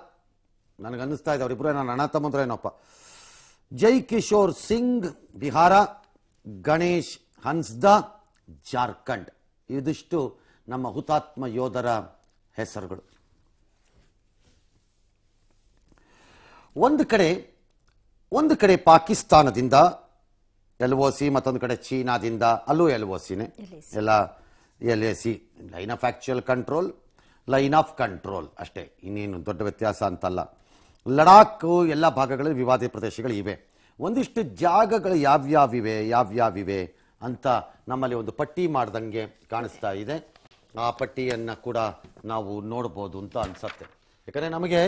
ನನಗನ್ನಿಸ್ತಾ ಇದೆ ಅವರಿಬ್ಬರೇ ನಾನು ಅಣ್ಣ ತಮ್ಮಂದ್ರೆ ಏನಪ್ಪ ಜೈ ಕಿಶೋರ್ ಸಿಂಗ್ ಬಿಹಾರ ಗಣೇಶ್ ಹನ್ಸ್ದ ಜಾರ್ಖಂಡ್ ಇದಿಷ್ಟು ನಮ್ಮ ಹುತಾತ್ಮ ಯೋಧರ ಹೆಸರುಗಳು ಒಂದು ಕಡೆ ಒಂದು ಕಡೆ ಪಾಕಿಸ್ತಾನದಿಂದ ಎಲ್ ಒ ಸಿ ಮತ್ತೊಂದು ಕಡೆ ಚೀನಾದಿಂದ ಅಲ್ಲೂ ಎಲ್ ಒ ಸಿನೇ ಎಲ್ಲ L A C line of actual control line of control ಅಷ್ಟೇ ಇನ್ನೇನು ದೊಡ್ಡ ವ್ಯತ್ಯಾಸ ಅಂತಲ್ಲ ಲಡಾಖ್ ಎಲ್ಲ ಭಾಗಗಳಲ್ಲಿ ವಿವಾದಿ ಪ್ರದೇಶಗಳು ಇವೆ ಒಂದಿಷ್ಟು ಜಾಗಗಳು ಯಾವ್ಯಾವಿವೆ ಯಾವ್ಯಾವಿವೆ ಅಂತ ನಮ್ಮಲ್ಲಿ ಒಂದು ಪಟ್ಟಿ ಮಾಡ್ದಂಗೆ ಕಾಣಿಸ್ತಾ ಇದೆ ಆ ಪಟ್ಟಿಯನ್ನು ಕೂಡ ನಾವು ನೋಡ್ಬೋದು ಅಂತ ಅನಿಸತ್ತೆ ಯಾಕಂದರೆ ನಮಗೆ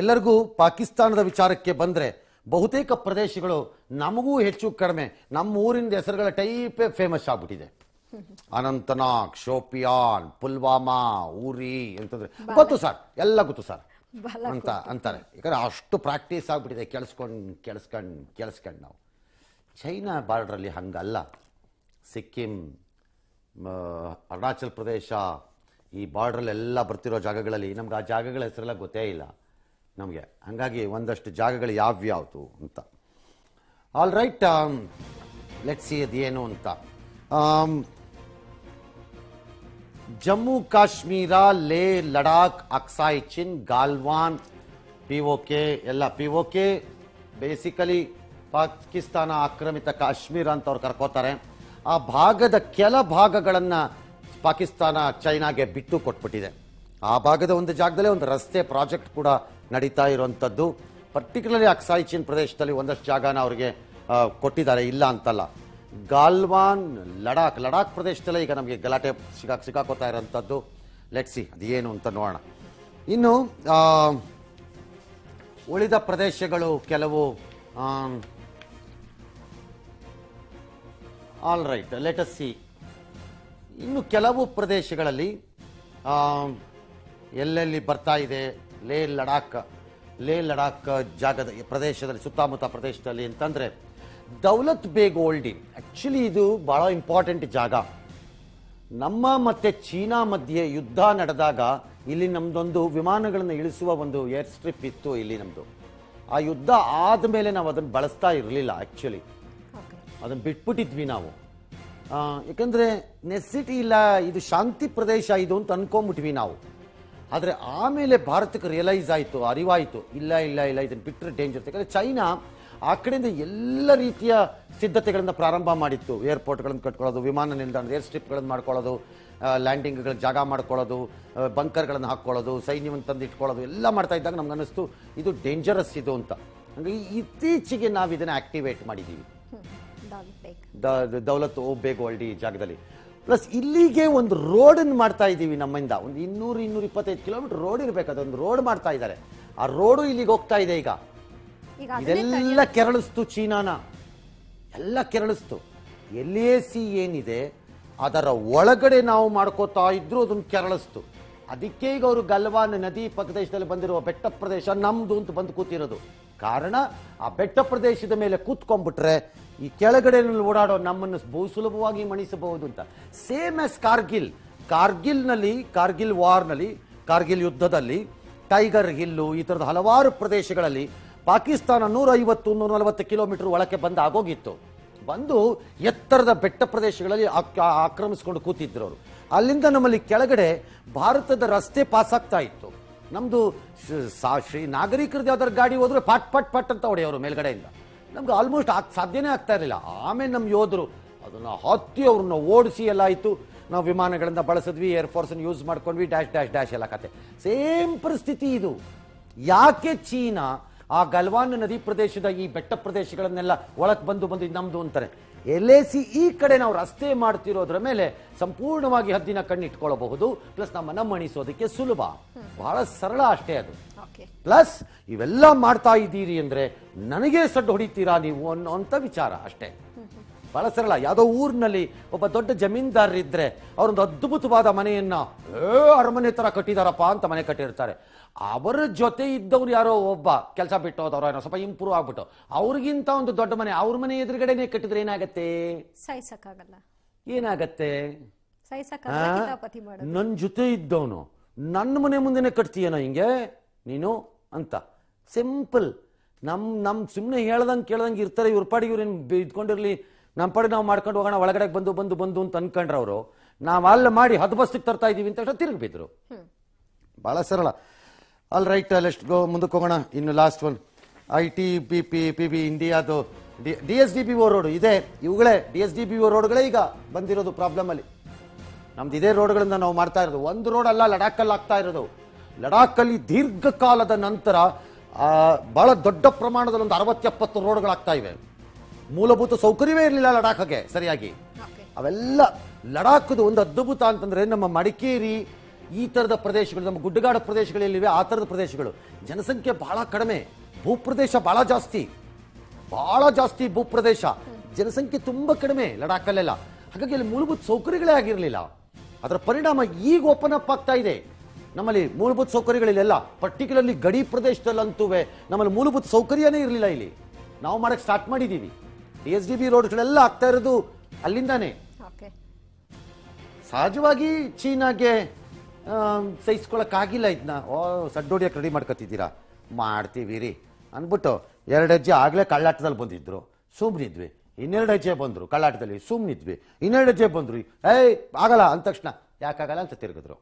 ಎಲ್ಲರಿಗೂ ಪಾಕಿಸ್ತಾನದ ವಿಚಾರಕ್ಕೆ ಬಂದರೆ ಬಹುತೇಕ ಪ್ರದೇಶಗಳು ನಮಗೂ ಹೆಚ್ಚು ಕಡಿಮೆ ನಮ್ಮ ಊರಿನ ಹೆಸರುಗಳ ಟೈಪೇ ಫೇಮಸ್ ಆಗ್ಬಿಟ್ಟಿದೆ ಅನಂತನಾಗ್ ಶೋಪಿಯಾನ್ ಪುಲ್ವಾಮಾ ಊರಿ ಅಂತಂದ್ರೆ ಗೊತ್ತು ಸರ್ ಎಲ್ಲ ಗೊತ್ತು ಸರ್ ಅಂತ ಅಂತಾರೆ ಯಾಕಂದ್ರೆ ಅಷ್ಟು ಪ್ರಾಕ್ಟೀಸ್ ಆಗ್ಬಿಟ್ಟಿದೆ ಕೇಳಿಸ್ಕೊಂಡು ಕೇಳಿಸ್ಕೊಂಡು ಕೇಳಿಸ್ಕೊಂಡು ನಾವು ಚೈನಾ ಬಾರ್ಡ್ರಲ್ಲಿ ಹಂಗಲ್ಲ ಸಿಕ್ಕಿಂ ಅರುಣಾಚಲ್ ಪ್ರದೇಶ ಈ ಬಾರ್ಡ್ರಲ್ಲೆಲ್ಲ ಬರ್ತಿರೋ ಜಾಗಗಳಲ್ಲಿ ನಮ್ಗೆ ಆ ಜಾಗಗಳ ಹೆಸರೆಲ್ಲ ಗೊತ್ತೇ ಇಲ್ಲ ನಮಗೆ ಹಾಗಾಗಿ ಒಂದಷ್ಟು ಜಾಗಗಳು ಯಾವ್ಯಾವುದು ಅಂತ ಆಲ್ ರೈಟ್ ಲೆಟ್ ಸಿ ಅದೇನು ಅಂತ um, Jammu Kashmir Leh Ladakh Aksai Chin Galwan P O K ಎಲ್ಲ ಪಿ ಒ ಬೇಸಿಕಲಿ ಪಾಕಿಸ್ತಾನ ಆಕ್ರಮಿತ ಕಾಶ್ಮೀರ ಅಂತ ಅವ್ರು ಕರ್ಕೋತಾರೆ ಆ ಭಾಗದ ಕೆಲ ಭಾಗಗಳನ್ನು ಪಾಕಿಸ್ತಾನ ಚೈನಾಗೆ ಬಿಟ್ಟು ಕೊಟ್ಬಿಟ್ಟಿದೆ ಆ ಭಾಗದ ಒಂದು ಜಾಗದಲ್ಲೇ ಒಂದು ರಸ್ತೆ ಪ್ರಾಜೆಕ್ಟ್ ಕೂಡ ನಡೀತಾ ಇರುವಂಥದ್ದು ಪರ್ಟಿಕ್ಯುಲರ್ಲಿ ಅಕ್ಸಾಯ್ ಚೀನ್ ಪ್ರದೇಶದಲ್ಲಿ ಒಂದಷ್ಟು ಜಾಗನ ಅವರಿಗೆ ಕೊಟ್ಟಿದ್ದಾರೆ ಇಲ್ಲ ಅಂತಲ್ಲ ಗಾಲ್ವಾನ್ ಲಡಾಖ್ ಲಡಾಖ್ ಪ್ರದೇಶದಲ್ಲೇ ಈಗ ನಮಗೆ ಗಲಾಟೆ ಸಿಗಾಕ್ ಸಿಗಾಕೋತಾ ಇರೋಂಥದ್ದು ಲೆಟ್ಸಿ ಏನು ಅಂತ ನೋಡೋಣ ಇನ್ನು ಉಳಿದ ಪ್ರದೇಶಗಳು ಕೆಲವು ಆಲ್ ರೈಟ್ ಲೆಟಸ್ ಸಿ ಇನ್ನು ಕೆಲವು ಪ್ರದೇಶಗಳಲ್ಲಿ ಎಲ್ಲೆಲ್ಲಿ ಬರ್ತಾ ಇದೆ ಲೇ ಲಡಾಖ್ ಲೇ ಲಡಾಖ್ ಜಾಗದ ಪ್ರದೇಶದಲ್ಲಿ ಸುತ್ತಮುತ್ತ ಪ್ರದೇಶದಲ್ಲಿ ಅಂತಂದರೆ ದೌಲತ್ ಬೇಗ್ ಓಲ್ಡಿ ಆ್ಯಕ್ಚುಲಿ ಇದು ಭಾಳ ಇಂಪಾರ್ಟೆಂಟ್ ಜಾಗ ನಮ್ಮ ಮತ್ತು ಚೀನಾ ಮಧ್ಯೆ ಯುದ್ಧ ನಡೆದಾಗ ಇಲ್ಲಿ ನಮ್ಮದೊಂದು ವಿಮಾನಗಳನ್ನು ಇಳಿಸುವ ಒಂದು ಏರ್ ಸ್ಟ್ರಿಪ್ ಇತ್ತು ಇಲ್ಲಿ ನಮ್ಮದು ಆ ಯುದ್ಧ ಆದಮೇಲೆ ನಾವು ಅದನ್ನು ಬಳಸ್ತಾ ಇರಲಿಲ್ಲ ಆ್ಯಕ್ಚುಲಿ ಅದನ್ನು ಬಿಟ್ಬಿಟ್ಟಿದ್ವಿ ನಾವು ಯಾಕಂದರೆ ನೆಸಿಟಿ ಇಲ್ಲ ಇದು ಶಾಂತಿ ಪ್ರದೇಶ ಇದು ಅಂತ ಅನ್ಕೊಂಬಿಟ್ವಿ ನಾವು ಆದರೆ ಆಮೇಲೆ ಭಾರತಕ್ಕೆ ರಿಯಲೈಸ್ ಆಯಿತು ಅರಿವಾಯಿತು ಇಲ್ಲ ಇಲ್ಲ ಇಲ್ಲ ಇದನ್ನು ಬಿಟ್ಟರೆ ಡೇಂಜರ್ ಯಾಕಂದರೆ ಚೈನಾ ಆ ಕಡೆಯಿಂದ ಎಲ್ಲ ರೀತಿಯ ಸಿದ್ಧತೆಗಳನ್ನು ಪ್ರಾರಂಭ ಮಾಡಿತ್ತು ಏರ್ಪೋರ್ಟ್ಗಳನ್ನು ಕಟ್ಕೊಳ್ಳೋದು ವಿಮಾನ ನಿಲ್ದಾಣದ ಏರ್ ಸ್ಟ್ರಿಪ್ಗಳನ್ನು ಮಾಡ್ಕೊಳ್ಳೋದು ಲ್ಯಾಂಡಿಂಗ್ಗಳ ಜಾಗ ಮಾಡ್ಕೊಳ್ಳೋದು ಬಂಕರ್ಗಳನ್ನು ಹಾಕ್ಕೊಳ್ಳೋದು ಸೈನ್ಯವನ್ನು ತಂದು ಇಟ್ಕೊಳ್ಳೋದು ಎಲ್ಲ ಮಾಡ್ತಾ ಇದ್ದಾಗ ನಮ್ಗೆ ಅನ್ನಿಸ್ತು ಇದು ಡೇಂಜರಸ್ ಇದು ಅಂತ ಹಂಗೆ ಇತ್ತೀಚೆಗೆ ನಾವು ಇದನ್ನು ಆಕ್ಟಿವೇಟ್ ಮಾಡಿದ್ದೀವಿ ದೌಲತ್ ಓ ಬೇಗ ಈ ಜಾಗದಲ್ಲಿ ಪ್ಲಸ್ ಇಲ್ಲಿಗೆ ಒಂದು ರೋಡನ್ನು ಮಾಡ್ತಾ ಇದ್ದೀವಿ ನಮ್ಮಿಂದ ಒಂದು ಇನ್ನೂರು ಇನ್ನೂರ ಇಪ್ಪತ್ತೈದು ಕಿಲೋಮೀಟರ್ ರೋಡ್ ಇರಬೇಕು ಅದೊಂದು ರೋಡ್ ಮಾಡ್ತಾ ಇದ್ದಾರೆ ಆ ರೋಡು ಇಲ್ಲಿಗೆ ಹೋಗ್ತಾ ಇದೆ ಈಗ ಇದೆಲ್ಲ ಕೆರಳಿಸ್ತು ಚೀನಾನ ಎಲ್ಲ ಕೆರಳಿಸ್ತು ಎಲ್ ಎ ಸಿ ಏನಿದೆ ಅದರ ಒಳಗಡೆ ನಾವು ಮಾಡ್ಕೋತಾ ಇದ್ರು ಅದನ್ನು ಕೆರಳಿಸ್ತು ಅದಕ್ಕೆ ಈಗ ಅವರು ಗಲ್ವಾನ್ ನದಿ ಪ್ರದೇಶದಲ್ಲಿ ಬಂದಿರುವ ಬೆಟ್ಟ ಪ್ರದೇಶ ನಮ್ದು ಅಂತ ಬಂದು ಕೂತಿರೋದು ಕಾರಣ ಆ ಬೆಟ್ಟ ಪ್ರದೇಶದ ಮೇಲೆ ಕೂತ್ಕೊಂಡ್ಬಿಟ್ರೆ ಈ ಕೆಳಗಡೆ ಓಡಾಡೋ ನಮ್ಮನ್ನು ಬಹು ಸುಲಭವಾಗಿ ಮಣಿಸಬಹುದು ಅಂತ ಸೇಮ್ ಆಸ್ ಕಾರ್ಗಿಲ್ ಕಾರ್ಗಿಲ್ನಲ್ಲಿ ಕಾರ್ಗಿಲ್ ವಾರ್ನಲ್ಲಿ ಕಾರ್ಗಿಲ್ ಯುದ್ಧದಲ್ಲಿ ಟೈಗರ್ ಹಿಲ್ಲು ಈ ಥರದ ಹಲವಾರು ಪ್ರದೇಶಗಳಲ್ಲಿ ಪಾಕಿಸ್ತಾನ ಐವತ್ತು ನೂರ ನಲವತ್ತು ಕಿಲೋಮೀಟರ್ ಒಳಕ್ಕೆ ಬಂದು ಆಗೋಗಿತ್ತು ಬಂದು ಎತ್ತರದ ಬೆಟ್ಟ ಪ್ರದೇಶಗಳಲ್ಲಿ ಆಕ್ರಮಿಸ್ಕೊಂಡು ಕೂತಿದ್ರು ಅವರು ಅಲ್ಲಿಂದ ನಮ್ಮಲ್ಲಿ ಕೆಳಗಡೆ ಭಾರತದ ರಸ್ತೆ ಆಗ್ತಾ ಇತ್ತು ನಮ್ಮದು ಶ್ರೀ ನಾಗರಿಕರದ್ದು ಯಾವ್ದಾದ್ರು ಗಾಡಿ ಹೋದ್ರೆ ಪಾಟ್ ಪಾಟ್ ಪಾಟ್ ಅಂತ ಹೊಡೆಯವರು ಮೇಲ್ಗಡೆಯಿಂದ ನಮ್ಗೆ ಆಲ್ಮೋಸ್ಟ್ ಆಗ ಸಾಧ್ಯನೇ ಆಗ್ತಾ ಇರಲಿಲ್ಲ ಆಮೇಲೆ ನಮ್ಮ ಯೋಧರು ಅದನ್ನು ಹತ್ತಿ ಅವ್ರನ್ನ ಓಡಿಸಿ ಎಲ್ಲ ಆಯಿತು ನಾವು ವಿಮಾನಗಳನ್ನ ಬಳಸಿದ್ವಿ ಏರ್ಫೋರ್ಸನ್ನು ಯೂಸ್ ಮಾಡ್ಕೊಂಡ್ವಿ ಡ್ಯಾಶ್ ಡ್ಯಾಶ್ ಡ್ಯಾಶ್ ಎಲ್ಲ ಕತೆ ಸೇಮ್ ಪರಿಸ್ಥಿತಿ ಇದು ಯಾಕೆ ಚೀನಾ ಆ ಗಲ್ವಾನ್ ನದಿ ಪ್ರದೇಶದ ಈ ಬೆಟ್ಟ ಪ್ರದೇಶಗಳನ್ನೆಲ್ಲ ಒಳಕ್ಕೆ ಬಂದು ಬಂದು ನಮ್ದು ಅಂತಾರೆ ಎಲ್ ಎ ಸಿ ಈ ಕಡೆ ನಾವು ರಸ್ತೆ ಮಾಡ್ತಿರೋದ್ರ ಮೇಲೆ ಸಂಪೂರ್ಣವಾಗಿ ಹದ್ದಿನ ಕಣ್ಣಿಟ್ಕೊಳ್ಳಬಹುದು ಪ್ಲಸ್ ನಮ್ಮನ್ನ ಮಣಿಸೋದಕ್ಕೆ ಸುಲಭ ಬಹಳ ಸರಳ ಅಷ್ಟೇ ಅದು ಪ್ಲಸ್ ಇವೆಲ್ಲ ಮಾಡ್ತಾ ಇದ್ದೀರಿ ಅಂದ್ರೆ ನನಗೆ ಸಡ್ ಹೊಡಿತೀರಾ ನೀವು ಅಂತ ವಿಚಾರ ಅಷ್ಟೇ ಬಹಳ ಸರಳ ಯಾವುದೋ ಊರಿನಲ್ಲಿ ಒಬ್ಬ ದೊಡ್ಡ ಜಮೀನ್ದಾರರಿದ್ರೆ ಅವ್ರೊಂದು ಅದ್ಭುತವಾದ ಮನೆಯನ್ನ ಅರಮನೆ ತರ ಕಟ್ಟಿದಾರಪ್ಪ ಅಂತ ಮನೆ ಕಟ್ಟಿರ್ತಾರೆ ಅವರ ಜೊತೆ ಇದ್ದವ್ರು ಯಾರೋ ಒಬ್ಬ ಕೆಲಸ ಬಿಟ್ಟು ಹೋದವ್ರ ಏನೋ ಸ್ವಲ್ಪ ಇಂಪ್ರೂವ್ ಆಗ್ಬಿಟ್ಟು ಅವ್ರಿಗಿಂತ ಒಂದು ದೊಡ್ಡ ಮನೆ ಅವ್ರ ಮನೆ ಎದುರುಗಡೆನೆ ಕಟ್ಟಿದ್ರೆ ಏನಾಗತ್ತೆ ಸಹಿಸಕ್ಕಾಗಲ್ಲ ಏನಾಗತ್ತೆ ನನ್ ಜೊತೆ ಇದ್ದವನು ನನ್ನ ಮನೆ ಮುಂದೆನೆ ನಾ ಹಿಂಗೆ ನೀನು ಅಂತ ಸಿಂಪಲ್ ನಮ್ಮ ನಮ್ಮ ಸುಮ್ಮನೆ ಹೇಳ್ದಂಗೆ ಕೇಳ್ದಂಗೆ ಇರ್ತಾರೆ ಇವ್ರ ಪಾಡಿಗೆ ಇವ್ರೇನು ಇದ್ಕೊಂಡಿರಲಿ ನಮ್ಮ ಪಾಡಿ ನಾವು ಮಾಡ್ಕೊಂಡು ಹೋಗೋಣ ಒಳಗಡೆ ಬಂದು ಬಂದು ಬಂದು ಅಂತ ಅನ್ಕೊಂಡ್ರೆ ಅವರು ನಾವು ಅಲ್ಲಿ ಮಾಡಿ ಹತ್ತು ಬಸ್ತಿಗೆ ತರ್ತಾ ಇದೀವಿ ಅಂತ ತಿರುಗಿ ಬಿದ್ರು ಭಾಳ ಸರಳ ಆಲ್ ರೈಟ್ ಲೆಸ್ಟ್ ಗೋ ಮುಂದಕ್ಕೆ ಹೋಗೋಣ ಇನ್ನು last one I T B P P B ಇಂಡಿಯಾದು D D S D B O road ಇದೆ ಇವುಗಳೇ D S D B O ರೋಡ್ಗಳೇ ಈಗ ಬಂದಿರೋದು ಪ್ರಾಬ್ಲಮ್ ಅಲ್ಲಿ ನಮ್ದು ಇದೇ ರೋಡ್ಗಳಿಂದ ನಾವು ಮಾಡ್ತಾ ಇರೋದು ಒಂದು ರೋಡ್ ಅಲ್ಲ ಲಡಾಖಲ್ಲಿ ಆಗ್ತಾ ಇರೋದು ಲಡಾಖಲ್ಲಿ ದೀರ್ಘಕಾಲದ ನಂತರ ಬಹಳ ದೊಡ್ಡ ಪ್ರಮಾಣದಲ್ಲಿ ಒಂದು ಅರವತ್ತೆಪ್ಪತ್ತು ರೋಡ್ಗಳಾಗ್ತಾ ಇವೆ ಮೂಲಭೂತ ಸೌಕರ್ಯವೇ ಇರಲಿಲ್ಲ ಲಡಾಖಗೆ ಸರಿಯಾಗಿ ಅವೆಲ್ಲ ಲಡಾಖದು ಒಂದು ಅದ್ಭುತ ಅಂತಂದರೆ ನಮ್ಮ ಮಡಿಕೇರಿ ಈ ಥರದ ಪ್ರದೇಶಗಳು ನಮ್ಮ ಗುಡ್ಡಗಾಡ ಪ್ರದೇಶಗಳೆಲ್ಲಿವೆ ಆ ಥರದ ಪ್ರದೇಶಗಳು ಜನಸಂಖ್ಯೆ ಭಾಳ ಕಡಿಮೆ ಭೂಪ್ರದೇಶ ಭಾಳ ಜಾಸ್ತಿ ಭಾಳ ಜಾಸ್ತಿ ಭೂಪ್ರದೇಶ ಜನಸಂಖ್ಯೆ ತುಂಬ ಕಡಿಮೆ ಲಡಾಖಲ್ಲೆಲ್ಲ ಹಾಗಾಗಿ ಅಲ್ಲಿ ಮೂಲಭೂತ ಸೌಕರ್ಯಗಳೇ ಆಗಿರಲಿಲ್ಲ ಅದರ ಪರಿಣಾಮ ಈಗ ಓಪನ್ ಅಪ್ ಆಗ್ತಾ ಇದೆ ನಮ್ಮಲ್ಲಿ ಮೂಲಭೂತ ಸೌಕರ್ಯಗಳಿಲ್ಲ ಪರ್ಟಿಕ್ಯುಲರ್ಲಿ ಗಡಿ ಪ್ರದೇಶದಲ್ಲಂತೂ ನಮ್ಮಲ್ಲಿ ಮೂಲಭೂತ ಸೌಕರ್ಯನೇ ಇರಲಿಲ್ಲ ಇಲ್ಲಿ ನಾವು ಮಾಡಕ್ಕೆ ಸ್ಟಾರ್ಟ್ ಮಾಡಿದ್ದೀವಿ ಡಿ ಎಸ್ ಡಿ ಬಿ ರೋಡ್ಗಳೆಲ್ಲ ಆಗ್ತಾ ಇರೋದು ಅಲ್ಲಿಂದಾನೇ ಸಹಜವಾಗಿ ಚೀನಾಗೆ ಸಹಿಸ್ಕೊಳಕ್ಕಾಗಿಲ್ಲ ಇದನ್ನ ಓ ಸಡ್ಡೋಡಿಯಕ್ಕೆ ರೆಡಿ ಮಾಡ್ಕೊತಿದ್ದೀರಾ ಮಾಡ್ತೀವಿ ರೀ ಅಂದ್ಬಿಟ್ಟು ಎರಡು ಹೆಜ್ಜೆ ಆಗಲೇ ಕಳ್ಳಾಟದಲ್ಲಿ ಬಂದಿದ್ರು ಸುಮ್ಮನಿದ್ವಿ ಇನ್ನೆರಡು ಹೆಜ್ಜೆ ಬಂದರು ಕಳ್ಳಾಟದಲ್ಲಿ ಸುಮ್ಮನಿದ್ವಿ ಇನ್ನೆರಡು ಹೆಜ್ಜೆ ಬಂದರು ಏಯ್ ಆಗಲ್ಲ ಅಂದ ತಕ್ಷಣ ಯಾಕಾಗಲ್ಲ ಅಂತ ತಿರುಗಿದ್ರು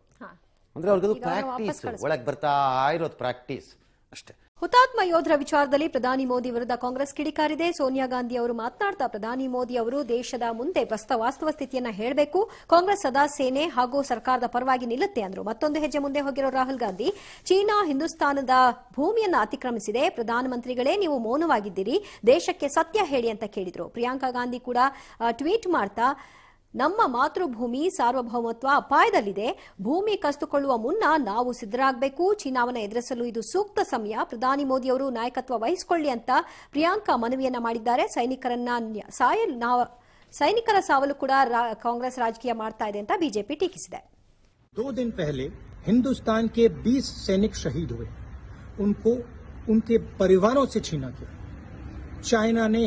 ಅಂದ್ರೆ ಅವ್ರಿಗದು ಪ್ರಾಕ್ಟೀಸ್ ಒಳಗೆ ಬರ್ತಾ ಇರೋದು ಪ್ರಾಕ್ಟೀಸ್ ಅಷ್ಟೇ ಹುತಾತ್ಮ ಯೋಧರ ವಿಚಾರದಲ್ಲಿ ಪ್ರಧಾನಿ ಮೋದಿ ವಿರುದ್ಧ ಕಾಂಗ್ರೆಸ್ ಕಿಡಿಕಾರಿದೆ ಸೋನಿಯಾ ಗಾಂಧಿ ಅವರು ಮಾತನಾಡ್ತಾ ಪ್ರಧಾನಿ ಮೋದಿ ಅವರು ದೇಶದ ಮುಂದೆ ಪ್ರಸ್ತ ವಾಸ್ತವ ಸ್ಥಿತಿಯನ್ನ ಹೇಳಬೇಕು ಕಾಂಗ್ರೆಸ್ ಸದಾ ಸೇನೆ ಹಾಗೂ ಸರ್ಕಾರದ ಪರವಾಗಿ ನಿಲ್ಲುತ್ತೆ ಅಂದ್ರು ಮತ್ತೊಂದು ಹೆಜ್ಜೆ ಮುಂದೆ ಹೋಗಿರೋ ರಾಹುಲ್ ಗಾಂಧಿ ಚೀನಾ ಹಿಂದೂಸ್ತಾನದ ಭೂಮಿಯನ್ನು ಅತಿಕ್ರಮಿಸಿದೆ ಪ್ರಧಾನಮಂತ್ರಿಗಳೇ ನೀವು ಮೌನವಾಗಿದ್ದೀರಿ ದೇಶಕ್ಕೆ ಸತ್ಯ ಹೇಳಿ ಅಂತ ಕೇಳಿದ್ರು ಪ್ರಿಯಾಂಕಾ ಗಾಂಧಿ ಕೂಡ ಟ್ವೀಟ್ ಮಾಡ್ತಾ ನಮ್ಮ ಮಾತೃಭೂಮಿ ಸಾರ್ವಭೌಮತ್ವ ಅಪಾಯದಲ್ಲಿದೆ ಭೂಮಿ ಕಸ್ತುಕೊಳ್ಳುವ ಮುನ್ನ ನಾವು ಸಿದ್ಧರಾಗಬೇಕು ಚೀನಾವನ್ನು ಎದುರಿಸಲು ಇದು ಸೂಕ್ತ ಸಮಯ ಪ್ರಧಾನಿ ಮೋದಿ ಅವರು ನಾಯಕತ್ವ ವಹಿಸಿಕೊಳ್ಳಿ ಅಂತ ಪ್ರಿಯಾಂಕಾ ಮನವಿಯನ್ನ ಮಾಡಿದ್ದಾರೆ ಸೈನಿಕರನ್ನ ಸೈನಿಕರ ಸಾವಲು ಕೂಡ ಕಾಂಗ್ರೆಸ್ ರಾಜಕೀಯ ಮಾಡ್ತಾ ಇದೆ ಅಂತ ಬಿಜೆಪಿ ಟೀಕಿಸಿದೆ ಹಿಂದೂಸ್ತಾನ ದಿನ पहले हिंदुस्तान के 20 सैनिक शहीद हुए उनको उनके परिवारों से छीना चाइना ने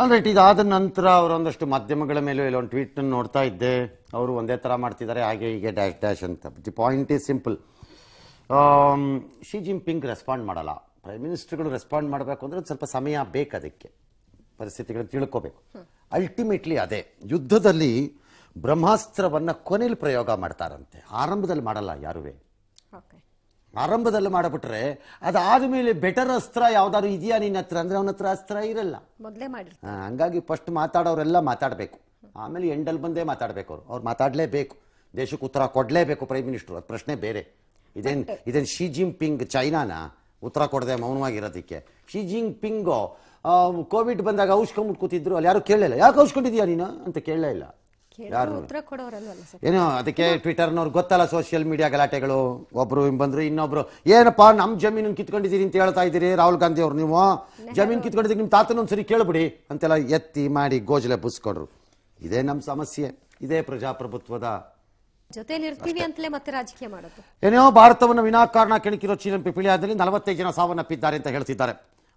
ಆಲ್ರೈಟ್ ಇದಾದ ನಂತರ ಅವರೊಂದಷ್ಟು ಮಾಧ್ಯಮಗಳ ಮೇಲೂ ಇಲ್ಲೊಂದು ಟ್ವೀಟ್ನ ನೋಡ್ತಾ ಇದ್ದೆ ಅವರು ಒಂದೇ ಥರ ಮಾಡ್ತಿದ್ದಾರೆ ಹಾಗೆ ಹೀಗೆ ಡ್ಯಾಶ್ ಡ್ಯಾಶ್ ಅಂತ the point is simple Xi Jinping respond ಮಾಡಲ್ಲ ಪ್ರೈಮ್ ಮಿನಿಸ್ಟರ್ಗಳು ರೆಸ್ಪಾಂಡ್ ಮಾಡಬೇಕು ಅಂದರೆ ಸ್ವಲ್ಪ ಸಮಯ ಬೇಕು ಅದಕ್ಕೆ ಪರಿಸ್ಥಿತಿಗಳನ್ನು ತಿಳ್ಕೋಬೇಕು ಅಲ್ಟಿಮೇಟ್ಲಿ ಅದೇ ಯುದ್ಧದಲ್ಲಿ ಬ್ರಹ್ಮಾಸ್ತ್ರವನ್ನು ಕೊನೆಯಲ್ಲಿ ಪ್ರಯೋಗ ಮಾಡ್ತಾರಂತೆ ಆರಂಭದಲ್ಲಿ ಮಾಡಲ್ಲ ಯಾರುವೇ ಆರಂಭದಲ್ಲಿ ಮಾಡಿಬಿಟ್ರೆ ಅದಾದ ಮೇಲೆ ಬೆಟರ್ ಅಸ್ತ್ರ ಯಾವ್ದಾದ್ರು ಇದೆಯಾ ನಿನ್ನ ಹತ್ರ ಅಂದ್ರೆ ಅವನ ಹತ್ರ ಅಸ್ತ್ರ ಇರಲ್ಲ ಮೊದಲೇ ಮಾಡಿ ಹಂಗಾಗಿ ಫಸ್ಟ್ ಮಾತಾಡೋರೆಲ್ಲ ಮಾತಾಡಬೇಕು ಆಮೇಲೆ ಎಂಡಲ್ಲಿ ಬಂದೇ ಮಾತಾಡಬೇಕು ಅವ್ರು ಅವ್ರು ಮಾತಾಡಲೇಬೇಕು ದೇಶಕ್ಕೆ ಉತ್ತರ ಕೊಡಲೇಬೇಕು ಪ್ರೈಮ್ ಮಿನಿಸ್ಟರ್ ಅದು ಪ್ರಶ್ನೆ ಬೇರೆ ಇದೇನು ಇದೇನು ಶಿ ಪಿಂಗ್ ಚೈನಾನ ಉತ್ತರ ಕೊಡದೆ ಮೌನವಾಗಿರೋದಕ್ಕೆ ಶಿ ಪಿಂಗು ಕೋವಿಡ್ ಬಂದಾಗ ಔಷ್ಕೊಂಬಿಟ್ಟು ಮುಟ್ಕೊತಿದ್ರು ಅಲ್ಲಿ ಯಾರು ಕೇಳಲಿಲ್ಲ ಯಾಕೆ ಔಷ್ಕೊಂಡಿದ್ಯಾ ನೀನು ಅಂತ ಕೇಳಲೇ ಇಲ್ಲ ಏನೋ ಅದಕ್ಕೆ ಟ್ವಿಟರ್ನವ್ರು ಗೊತ್ತಲ್ಲ ಸೋಷಿಯಲ್ ಮೀಡಿಯಾ ಗಲಾಟೆಗಳು ಒಬ್ರು ಬಂದ್ರು ಇನ್ನೊಬ್ರು ಏನಪ್ಪಾ ನಮ್ ಜಮೀನು ಕಿತ್ಕೊಂಡಿದ್ದೀರಿ ಅಂತ ಹೇಳ್ತಾ ಇದ್ದೀರಿ ರಾಹುಲ್ ಗಾಂಧಿ ಅವ್ರು ನೀವು ಜಮೀನು ಕಿತ್ಕೊಂಡಿದ್ದೀರಿ ನಿಮ್ ತಾತನ ಒಂದ್ಸರಿ ಕೇಳ್ಬಿಡಿ ಅಂತೆಲ್ಲ ಎತ್ತಿ ಮಾಡಿ ಗೋಜಲೆ ಬುಸ್ಕೊಡ್ರು ಇದೇ ನಮ್ಮ ಸಮಸ್ಯೆ ಇದೇ ಪ್ರಜಾಪ್ರಭುತ್ವದ ಏನೋ ಭಾರತವನ್ನು ವಿನಾಕಾರಣ ಕೆಣಕಿರೋ ಚೀನಾ ಪಿಪಿಳಿಯಾದಲ್ಲಿ ನಲವತ್ತೈದು ಜನ ಸಾವನ್ನಪ್ಪಿದ್ದಾರೆ ಅಂತ ಹೇಳ್ತಿದ್ದಾರೆ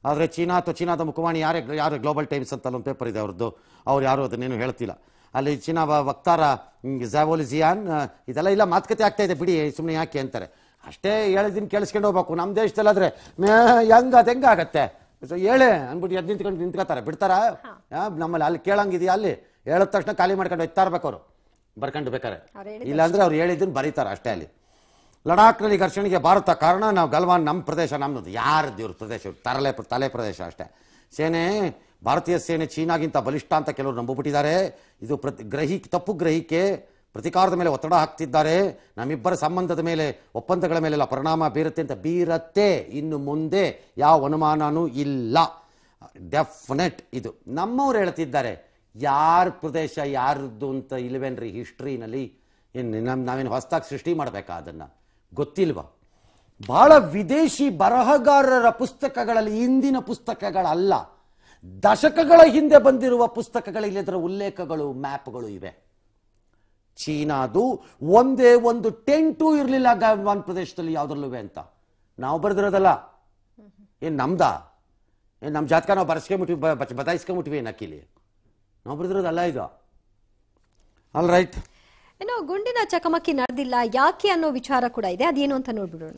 ಆದರೆ ಚೀನಾ ಅಥವಾ ಚೀನಾದ ಮುಖವಾಣಿ ಯಾರೇ ಯಾರು ಗ್ಲೋಬಲ್ ಟೈಮ್ಸ್ ಅಂತ ಅಲ್ಲೊಂದು ಪೇಪರ್ ಇದೆ ಅವ್ರದ್ದು ಅವ್ರು ಯಾರು ಅದನ್ನೇನು ಹೇಳ್ತಿಲ್ಲ ಅಲ್ಲಿ ಚೀನಾ ವಕ್ತಾರ ಜಿಯಾನ್ ಇದೆಲ್ಲ ಇಲ್ಲ ಮಾತುಕತೆ ಆಗ್ತಾ ಇದೆ ಬಿಡಿ ಸುಮ್ಮನೆ ಯಾಕೆ ಅಂತಾರೆ ಅಷ್ಟೇ ಹೇಳಿದ್ದೀನಿ ಕೇಳಿಸ್ಕೊಂಡು ಹೋಗ್ಬೇಕು ನಮ್ಮ ದೇಶದಲ್ಲಾದ್ರೆ ಹೆಂಗ ಅದು ಹೆಂಗಾಗತ್ತೆ ಸೊ ಹೇಳಿ ಅಂದ್ಬಿಟ್ಟು ಎದ್ದು ನಿಂತ್ಕೊಂಡು ನಿಂತ್ಕೋತಾರೆ ಬಿಡ್ತಾರ ನಮ್ಮಲ್ಲಿ ಅಲ್ಲಿ ಕೇಳಂಗಿದೆಯಾ ಅಲ್ಲಿ ಹೇಳಿದ ತಕ್ಷಣ ಖಾಲಿ ಮಾಡ್ಕೊಂಡು ಹೋಗ್ತಾ ಇರ್ಬೇಕು ಅವರು ಬರ್ಕೊಂಡು ಬೇಕಾರೆ ಇಲ್ಲಾಂದ್ರೆ ಅವ್ರು ಹೇಳಿದ್ದನ್ನು ಬರೀತಾರೆ ಅಷ್ಟೇ ಅಲ್ಲಿ ಲಡಾಖ್ನಲ್ಲಿ ಘರ್ಷಣೆಗೆ ಭಾರತ ಕಾರಣ ನಾವು ಗಲ್ವಾನ್ ನಮ್ಮ ಪ್ರದೇಶ ನಮ್ಮದು ಯಾರದ್ದು ಇವ್ರ ಪ್ರದೇಶ ತರಲೆ ತಲೆ ಪ್ರದೇಶ ಅಷ್ಟೇ ಸೇನೆ ಭಾರತೀಯ ಸೇನೆ ಚೀನಾಗಿಂತ ಬಲಿಷ್ಠ ಅಂತ ಕೆಲವರು ನಂಬಿಬಿಟ್ಟಿದ್ದಾರೆ ಇದು ಪ್ರತಿ ಗ್ರಹಿ ತಪ್ಪು ಗ್ರಹಿಕೆ ಪ್ರತಿಕಾರದ ಮೇಲೆ ಒತ್ತಡ ಹಾಕ್ತಿದ್ದಾರೆ ನಮ್ಮಿಬ್ಬರ ಸಂಬಂಧದ ಮೇಲೆ ಒಪ್ಪಂದಗಳ ಮೇಲೆಲ್ಲ ಪರಿಣಾಮ ಬೀರುತ್ತೆ ಅಂತ ಬೀರತ್ತೆ ಇನ್ನು ಮುಂದೆ ಯಾವ ಅನುಮಾನವೂ ಇಲ್ಲ ಡೆಫಿನೆಟ್ ಇದು ನಮ್ಮವ್ರು ಹೇಳ್ತಿದ್ದಾರೆ ಯಾರ ಪ್ರದೇಶ ಯಾರದ್ದು ಅಂತ ಇಲ್ವೇನ್ರಿ ಹಿಸ್ಟ್ರಿನಲ್ಲಿ ಏನು ನಮ್ಮ ನಾವೇನು ಹೊಸದಾಗಿ ಸೃಷ್ಟಿ ಮಾಡಬೇಕಾ ಅದನ್ನು ಗೊತ್ತಿಲ್ವ ಭಾಳ ವಿದೇಶಿ ಬರಹಗಾರರ ಪುಸ್ತಕಗಳಲ್ಲಿ ಇಂದಿನ ಪುಸ್ತಕಗಳಲ್ಲ ದಶಕಗಳ ಹಿಂದೆ ಬಂದಿರುವ ಪುಸ್ತಕಗಳಲ್ಲಿ ಇದರ ಉಲ್ಲೇಖಗಳು ಮ್ಯಾಪ್ಗಳು ಇವೆ ಚೀನಾದು ಒಂದೇ ಒಂದು ಟೆಂಟು ಇರಲಿಲ್ಲ ಗಾಂವಾನ್ ಪ್ರದೇಶದಲ್ಲಿ ಯಾವುದ್ರಲ್ಲೂ ಅಂತ ನಾವು ಬರೆದಿರೋದಲ್ಲ ಏನು ನಮ್ದ ಏನು ನಮ್ಮ ಜಾತ್ಕ ನಾವು ಬರೆಸ್ಕೊಂಬಿಟ್ವಿ ಬದಾಯಿಸ್ಕೊಂಬಿಟ್ವಿ ಏನು ಅಕ್ಕಿಲಿ ನಾವು ಬರೆದಿರೋದಲ್ಲ ಇದು ಅಲ್ ರೈಟ್ ಏನೋ ಗುಂಡಿನ ಚಕಮಕಿ ನಡೆದಿಲ್ಲ ಯಾಕೆ ಅನ್ನೋ ವಿಚಾರ ಕೂಡ ಇದೆ ಅದೇನು ಅಂತ ನೋಡ್ಬಿಡೋಣ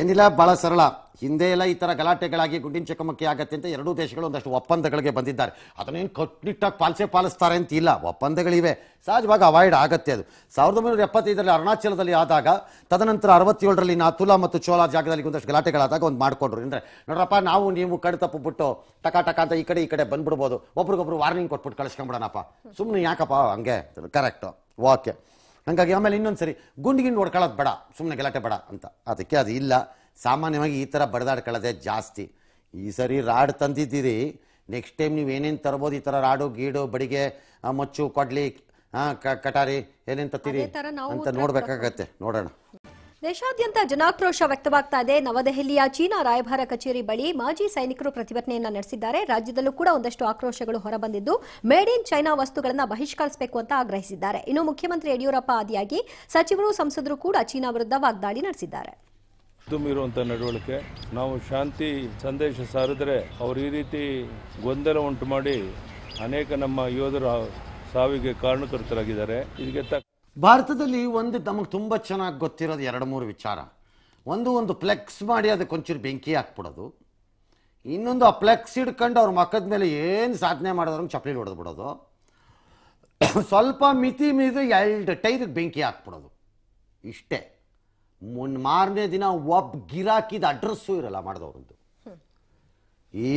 ಏನಿಲ್ಲ ಬಹಳ ಸರಳ ಹಿಂದೆ ಎಲ್ಲ ಈ ಥರ ಗಲಾಟೆಗಳಾಗಿ ಗುಂಡಿನ ಚಕಮಕಿ ಆಗತ್ತೆ ಅಂತ ಎರಡೂ ದೇಶಗಳು ಒಂದಷ್ಟು ಒಪ್ಪಂದಗಳಿಗೆ ಬಂದಿದ್ದಾರೆ ಅದನ್ನೇನು ಕಟ್ಟುನಿಟ್ಟಾಗಿ ಪಾಲಿಸೆ ಪಾಲಿಸ್ತಾರೆ ಅಂತ ಇಲ್ಲ ಒಪ್ಪಂದಗಳಿವೆ ಸಹಜವಾಗಿ ಅವಾಯ್ಡ್ ಆಗತ್ತೆ ಅದು ಸಾವಿರದ ಒಂಬೈನೂರ ಎಪ್ಪತ್ತೈದರಲ್ಲಿ ಅರುಣಾಚಲದಲ್ಲಿ ಆದಾಗ ತದನಂತರ ಅರವತ್ತೇಳರಲ್ಲಿ ನಾತುಲಾ ಮತ್ತು ಚೋಲಾ ಜಾಗದಲ್ಲಿ ಒಂದಷ್ಟು ಗಲಾಟೆಗಳಾದಾಗ ಒಂದು ಮಾಡಿಕೊಂಡ್ರು ಅಂದರೆ ನೋಡ್ರಪ್ಪ ನಾವು ನೀವು ಕಡೆ ಬಿಟ್ಟು ಟಕ ಟಕ ಅಂತ ಈ ಕಡೆ ಈ ಕಡೆ ಬಂದ್ಬಿಡ್ಬೋದು ಒಬ್ರಿಗೊಬ್ರು ವಾರ್ನಿಂಗ್ ಕೊಟ್ಬಿಟ್ಟು ಕಳಿಸ್ಕೊಂಬಿಡೋಣಪ್ಪ ಸುಮ್ಮನೆ ಯಾಕಪ್ಪ ಹಂಗೆ ಕರೆಕ್ಟು ಓಕೆ ಹಾಗಾಗಿ ಆಮೇಲೆ ಇನ್ನೊಂದು ಸರಿ ಗುಂಡಿಗಿಂಡು ಹೊಡ್ಕೊಳ್ಳೋದು ಬೇಡ ಸುಮ್ಮನೆ ಗಲಾಟೆ ಬೇಡ ಅಂತ ಅದಕ್ಕೆ ಅದು ಇಲ್ಲ ಸಾಮಾನ್ಯವಾಗಿ ಈ ಥರ ಬಡದಾಡ್ಕೊಳ್ಳೋದೇ ಜಾಸ್ತಿ ಈ ಸರಿ ರಾಡ್ ತಂದಿದ್ದೀರಿ ನೆಕ್ಸ್ಟ್ ಟೈಮ್ ನೀವು ಏನೇನು ತರ್ಬೋದು ಈ ಥರ ರಾಡು ಗೀಡು ಬಡಿಗೆ ಮಚ್ಚು ಕೊಡ್ಲಿ ಕಟಾರಿ ಏನೇನು ತತ್ತೀರಿ ಅಂತ ನೋಡ್ಬೇಕಾಗತ್ತೆ ನೋಡೋಣ ದೇಶಾದ್ಯಂತ ಜನಾಕ್ರೋಶ ವ್ಯಕ್ತವಾಗ್ತಾ ಇದೆ ನವದೆಹಲಿಯ ಚೀನಾ ರಾಯಭಾರ ಕಚೇರಿ ಬಳಿ ಮಾಜಿ ಸೈನಿಕರು ಪ್ರತಿಭಟನೆಯನ್ನು ನಡೆಸಿದ್ದಾರೆ ರಾಜ್ಯದಲ್ಲೂ ಕೂಡ ಒಂದಷ್ಟು ಆಕ್ರೋಶಗಳು ಹೊರಬಂದಿದ್ದು ಮೇಡ್ ಇನ್ ಚೈನಾ ವಸ್ತುಗಳನ್ನು ಬಹಿಷ್ಕರಿಸಬೇಕು ಅಂತ ಆಗ್ರಹಿಸಿದ್ದಾರೆ ಇನ್ನು ಮುಖ್ಯಮಂತ್ರಿ ಯಡಿಯೂರಪ್ಪ ಆದಿಯಾಗಿ ಸಚಿವರು ಸಂಸದರು ಕೂಡ ಚೀನಾ ವಿರುದ್ಧ ವಾಗ್ದಾಳಿ ನಡೆಸಿದ್ದಾರೆ ತುಂಬಿರುವಂಥ ನಡವಳಿಕೆ ನಾವು ಶಾಂತಿ ಸಂದೇಶ ಸಾರಿದ್ರೆ ಅವರು ಈ ರೀತಿ ಗೊಂದಲ ಉಂಟು ಮಾಡಿ ಅನೇಕ ನಮ್ಮ ಯೋಧರು ಸಾವಿಗೆ ಕಾರಣಕರ್ತರಾಗಿದ್ದಾರೆ ಇದಕ್ಕೆ ತಕ್ಕ ಭಾರತದಲ್ಲಿ ಒಂದು ನಮಗೆ ತುಂಬ ಚೆನ್ನಾಗಿ ಗೊತ್ತಿರೋದು ಎರಡು ಮೂರು ವಿಚಾರ ಒಂದು ಒಂದು ಫ್ಲೆಕ್ಸ್ ಮಾಡಿ ಅದಕ್ಕೆ ಒಂಚೂರು ಬೆಂಕಿ ಹಾಕ್ಬಿಡೋದು ಇನ್ನೊಂದು ಆ ಫ್ಲೆಕ್ಸ್ ಹಿಡ್ಕೊಂಡು ಅವ್ರ ಮಕ್ಕದ ಮೇಲೆ ಏನು ಸಾಧನೆ ಮಾಡಿದ್ರಂಗೆ ಚಪ್ಪಲಿ ಹೊಡೆದು ಬಿಡೋದು ಸ್ವಲ್ಪ ಮಿತಿ ಮೀರಿ ಎರಡು ಟೈರಿಗೆ ಬೆಂಕಿ ಹಾಕ್ಬಿಡೋದು ಇಷ್ಟೇ ಮಾರನೇ ದಿನ ಒಬ್ಬ ಗಿರಾಕಿದ ಅಡ್ರೆಸ್ಸು ಇರಲ್ಲ ಮಾಡಿದವ್ರದ್ದು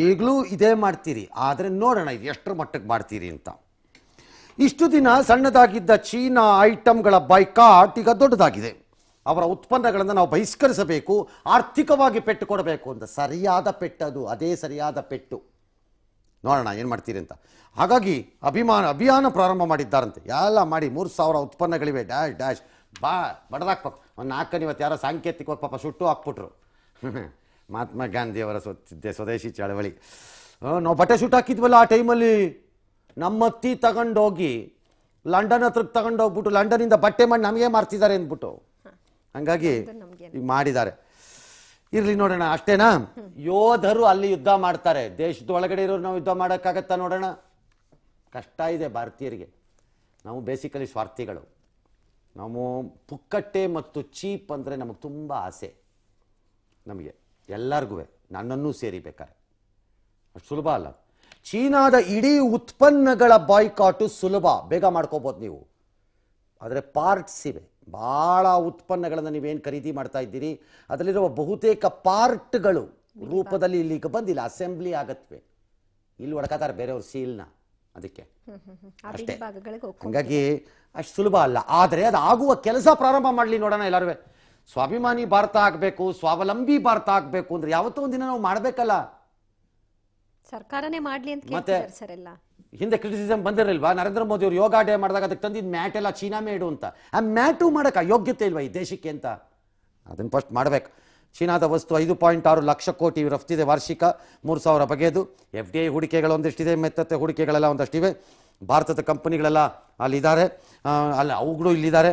ಈಗಲೂ ಇದೇ ಮಾಡ್ತೀರಿ ಆದರೆ ನೋಡೋಣ ಇದು ಎಷ್ಟರ ಮಟ್ಟಕ್ಕೆ ಮಾಡ್ತೀರಿ ಅಂತ ಇಷ್ಟು ದಿನ ಸಣ್ಣದಾಗಿದ್ದ ಚೀನಾ ಐಟಮ್ಗಳ ಬೈಕಾಟ್ ಈಗ ದೊಡ್ಡದಾಗಿದೆ ಅವರ ಉತ್ಪನ್ನಗಳನ್ನು ನಾವು ಬಹಿಷ್ಕರಿಸಬೇಕು ಆರ್ಥಿಕವಾಗಿ ಪೆಟ್ಟು ಕೊಡಬೇಕು ಅಂತ ಸರಿಯಾದ ಪೆಟ್ಟದು ಅದೇ ಸರಿಯಾದ ಪೆಟ್ಟು ನೋಡೋಣ ಏನು ಮಾಡ್ತೀರಿ ಅಂತ ಹಾಗಾಗಿ ಅಭಿಮಾನ ಅಭಿಯಾನ ಪ್ರಾರಂಭ ಮಾಡಿದ್ದಾರಂತೆ ಎಲ್ಲ ಮಾಡಿ ಮೂರು ಸಾವಿರ ಉತ್ಪನ್ನಗಳಿವೆ ಡ್ಯಾಶ್ ಡ್ಯಾಶ್ ಬಾ ಬಡ್ದಾಕ್ಬೇಕು ಒಂದು ನಾಲ್ಕನ ಇವತ್ತು ಯಾರೋ ಸಾಂಕೇತಿಕವಾಗಿ ಪಾಪ ಸುಟ್ಟು ಹಾಕ್ಬಿಟ್ರು ಮಹಾತ್ಮ ಗಾಂಧಿಯವರ ಸೊತ್ತಿದ್ದೆ ಸ್ವದೇಶಿ ಚಳವಳಿ ನಾವು ಬಟ್ಟೆ ಸುಟ್ಟು ಹಾಕಿದ್ವಲ್ಲ ಆ ಟೈಮಲ್ಲಿ ನಮ್ಮ ಅತ್ತಿ ತಗೊಂಡೋಗಿ ಲಂಡನ್ ಹತ್ರಕ್ಕೆ ತಗೊಂಡೋಗ್ಬಿಟ್ಟು ಲಂಡನಿಂದ ಬಟ್ಟೆ ಮಾಡಿ ನಮಗೆ ಮಾರ್ತಿದ್ದಾರೆ ಅಂದ್ಬಿಟ್ಟು ಹಂಗಾಗಿ ಈಗ ಮಾಡಿದ್ದಾರೆ ಇರಲಿ ನೋಡೋಣ ಅಷ್ಟೇನಾ ಯೋಧರು ಅಲ್ಲಿ ಯುದ್ಧ ಮಾಡ್ತಾರೆ ದೇಶದ ಒಳಗಡೆ ಇರೋರು ನಾವು ಯುದ್ಧ ಮಾಡೋಕ್ಕಾಗತ್ತ ನೋಡೋಣ ಕಷ್ಟ ಇದೆ ಭಾರತೀಯರಿಗೆ ನಾವು ಬೇಸಿಕಲಿ ಸ್ವಾರ್ಥಿಗಳು ನಾವು ಪುಕ್ಕಟ್ಟೆ ಮತ್ತು ಚೀಪ್ ಅಂದರೆ ನಮಗೆ ತುಂಬ ಆಸೆ ನಮಗೆ ಎಲ್ಲರಿಗೂ ನನ್ನನ್ನು ಸೇರಿಬೇಕಾರೆ ಅಷ್ಟು ಸುಲಭ ಅಲ್ಲ ಚೀನಾದ ಇಡೀ ಉತ್ಪನ್ನಗಳ ಬಾಯ್ಕಾಟು ಸುಲಭ ಬೇಗ ಮಾಡ್ಕೋಬೋದು ನೀವು ಆದರೆ ಪಾರ್ಟ್ಸ್ ಇವೆ ಭಾಳ ಉತ್ಪನ್ನಗಳನ್ನು ನೀವೇನು ಖರೀದಿ ಮಾಡ್ತಾ ಇದ್ದೀರಿ ಅದರಲ್ಲಿರುವ ಬಹುತೇಕ ಪಾರ್ಟ್ಗಳು ರೂಪದಲ್ಲಿ ಇಲ್ಲಿಗೆ ಬಂದಿಲ್ಲ ಅಸೆಂಬ್ಲಿ ಆಗತ್ವೆ ಇಲ್ಲಿ ಹೊಡ್ಕೋತಾರೆ ಬೇರೆಯವ್ರ ಸೀಲ್ನ ಅದಕ್ಕೆ ಅಷ್ಟೇ ಹಾಗಾಗಿ ಅಷ್ಟು ಸುಲಭ ಅಲ್ಲ ಆದರೆ ಅದು ಆಗುವ ಕೆಲಸ ಪ್ರಾರಂಭ ಮಾಡಲಿ ನೋಡೋಣ ಎಲ್ಲರೂ ಸ್ವಾಭಿಮಾನಿ ಭಾರತ ಆಗಬೇಕು ಸ್ವಾವಲಂಬಿ ಭಾರತ ಆಗಬೇಕು ಅಂದ್ರೆ ಯಾವತ್ತೋ ಒಂದಿನ ನಾವು ಮಾಡಬೇಕಲ್ಲ ಸರ್ಕಾರನೇ ಮಾಡಲಿ ಅಂತ ಮತ್ತೆ ಹಿಂದೆ ಕ್ರಿಟಿಸಿಸಮ್ ಬಂದಿರಲ್ವಾ ನರೇಂದ್ರ ಮೋದಿ ಅವರು ಯೋಗ ಡೇ ಮಾಡಿದಾಗ ಅದಕ್ಕೆ ತಂದಿದ್ದ ಮ್ಯಾಟ್ ಎಲ್ಲ ಚೀನಾ ಮೇಡು ಅಂತ ಆ ಮ್ಯಾಟು ಮಾಡೋಕೆ ಯೋಗ್ಯತೆ ಇಲ್ವಾ ಈ ದೇಶಕ್ಕೆ ಅಂತ ಅದನ್ನ ಫಸ್ಟ್ ಮಾಡಬೇಕು ಚೀನಾದ ವಸ್ತು ಐದು ಪಾಯಿಂಟ್ ಆರು ಲಕ್ಷ ಕೋಟಿ ರಫ್ತಿದೆ ವಾರ್ಷಿಕ ಮೂರು ಸಾವಿರ ಬಗೆಯದು ಎಫ್ ಡಿ ಐ ಹೂಡಿಕೆಗಳು ಒಂದಿಷ್ಟಿದೆ ಮೆತ್ತತೆ ಹೂಡಿಕೆಗಳೆಲ್ಲ ಒಂದಷ್ಟಿವೆ ಭಾರತದ ಕಂಪನಿಗಳೆಲ್ಲ ಅಲ್ಲಿದ್ದಾರೆ ಅಲ್ಲಿ ಅವುಗಳು ಇಲ್ಲಿದ್ದಾರೆ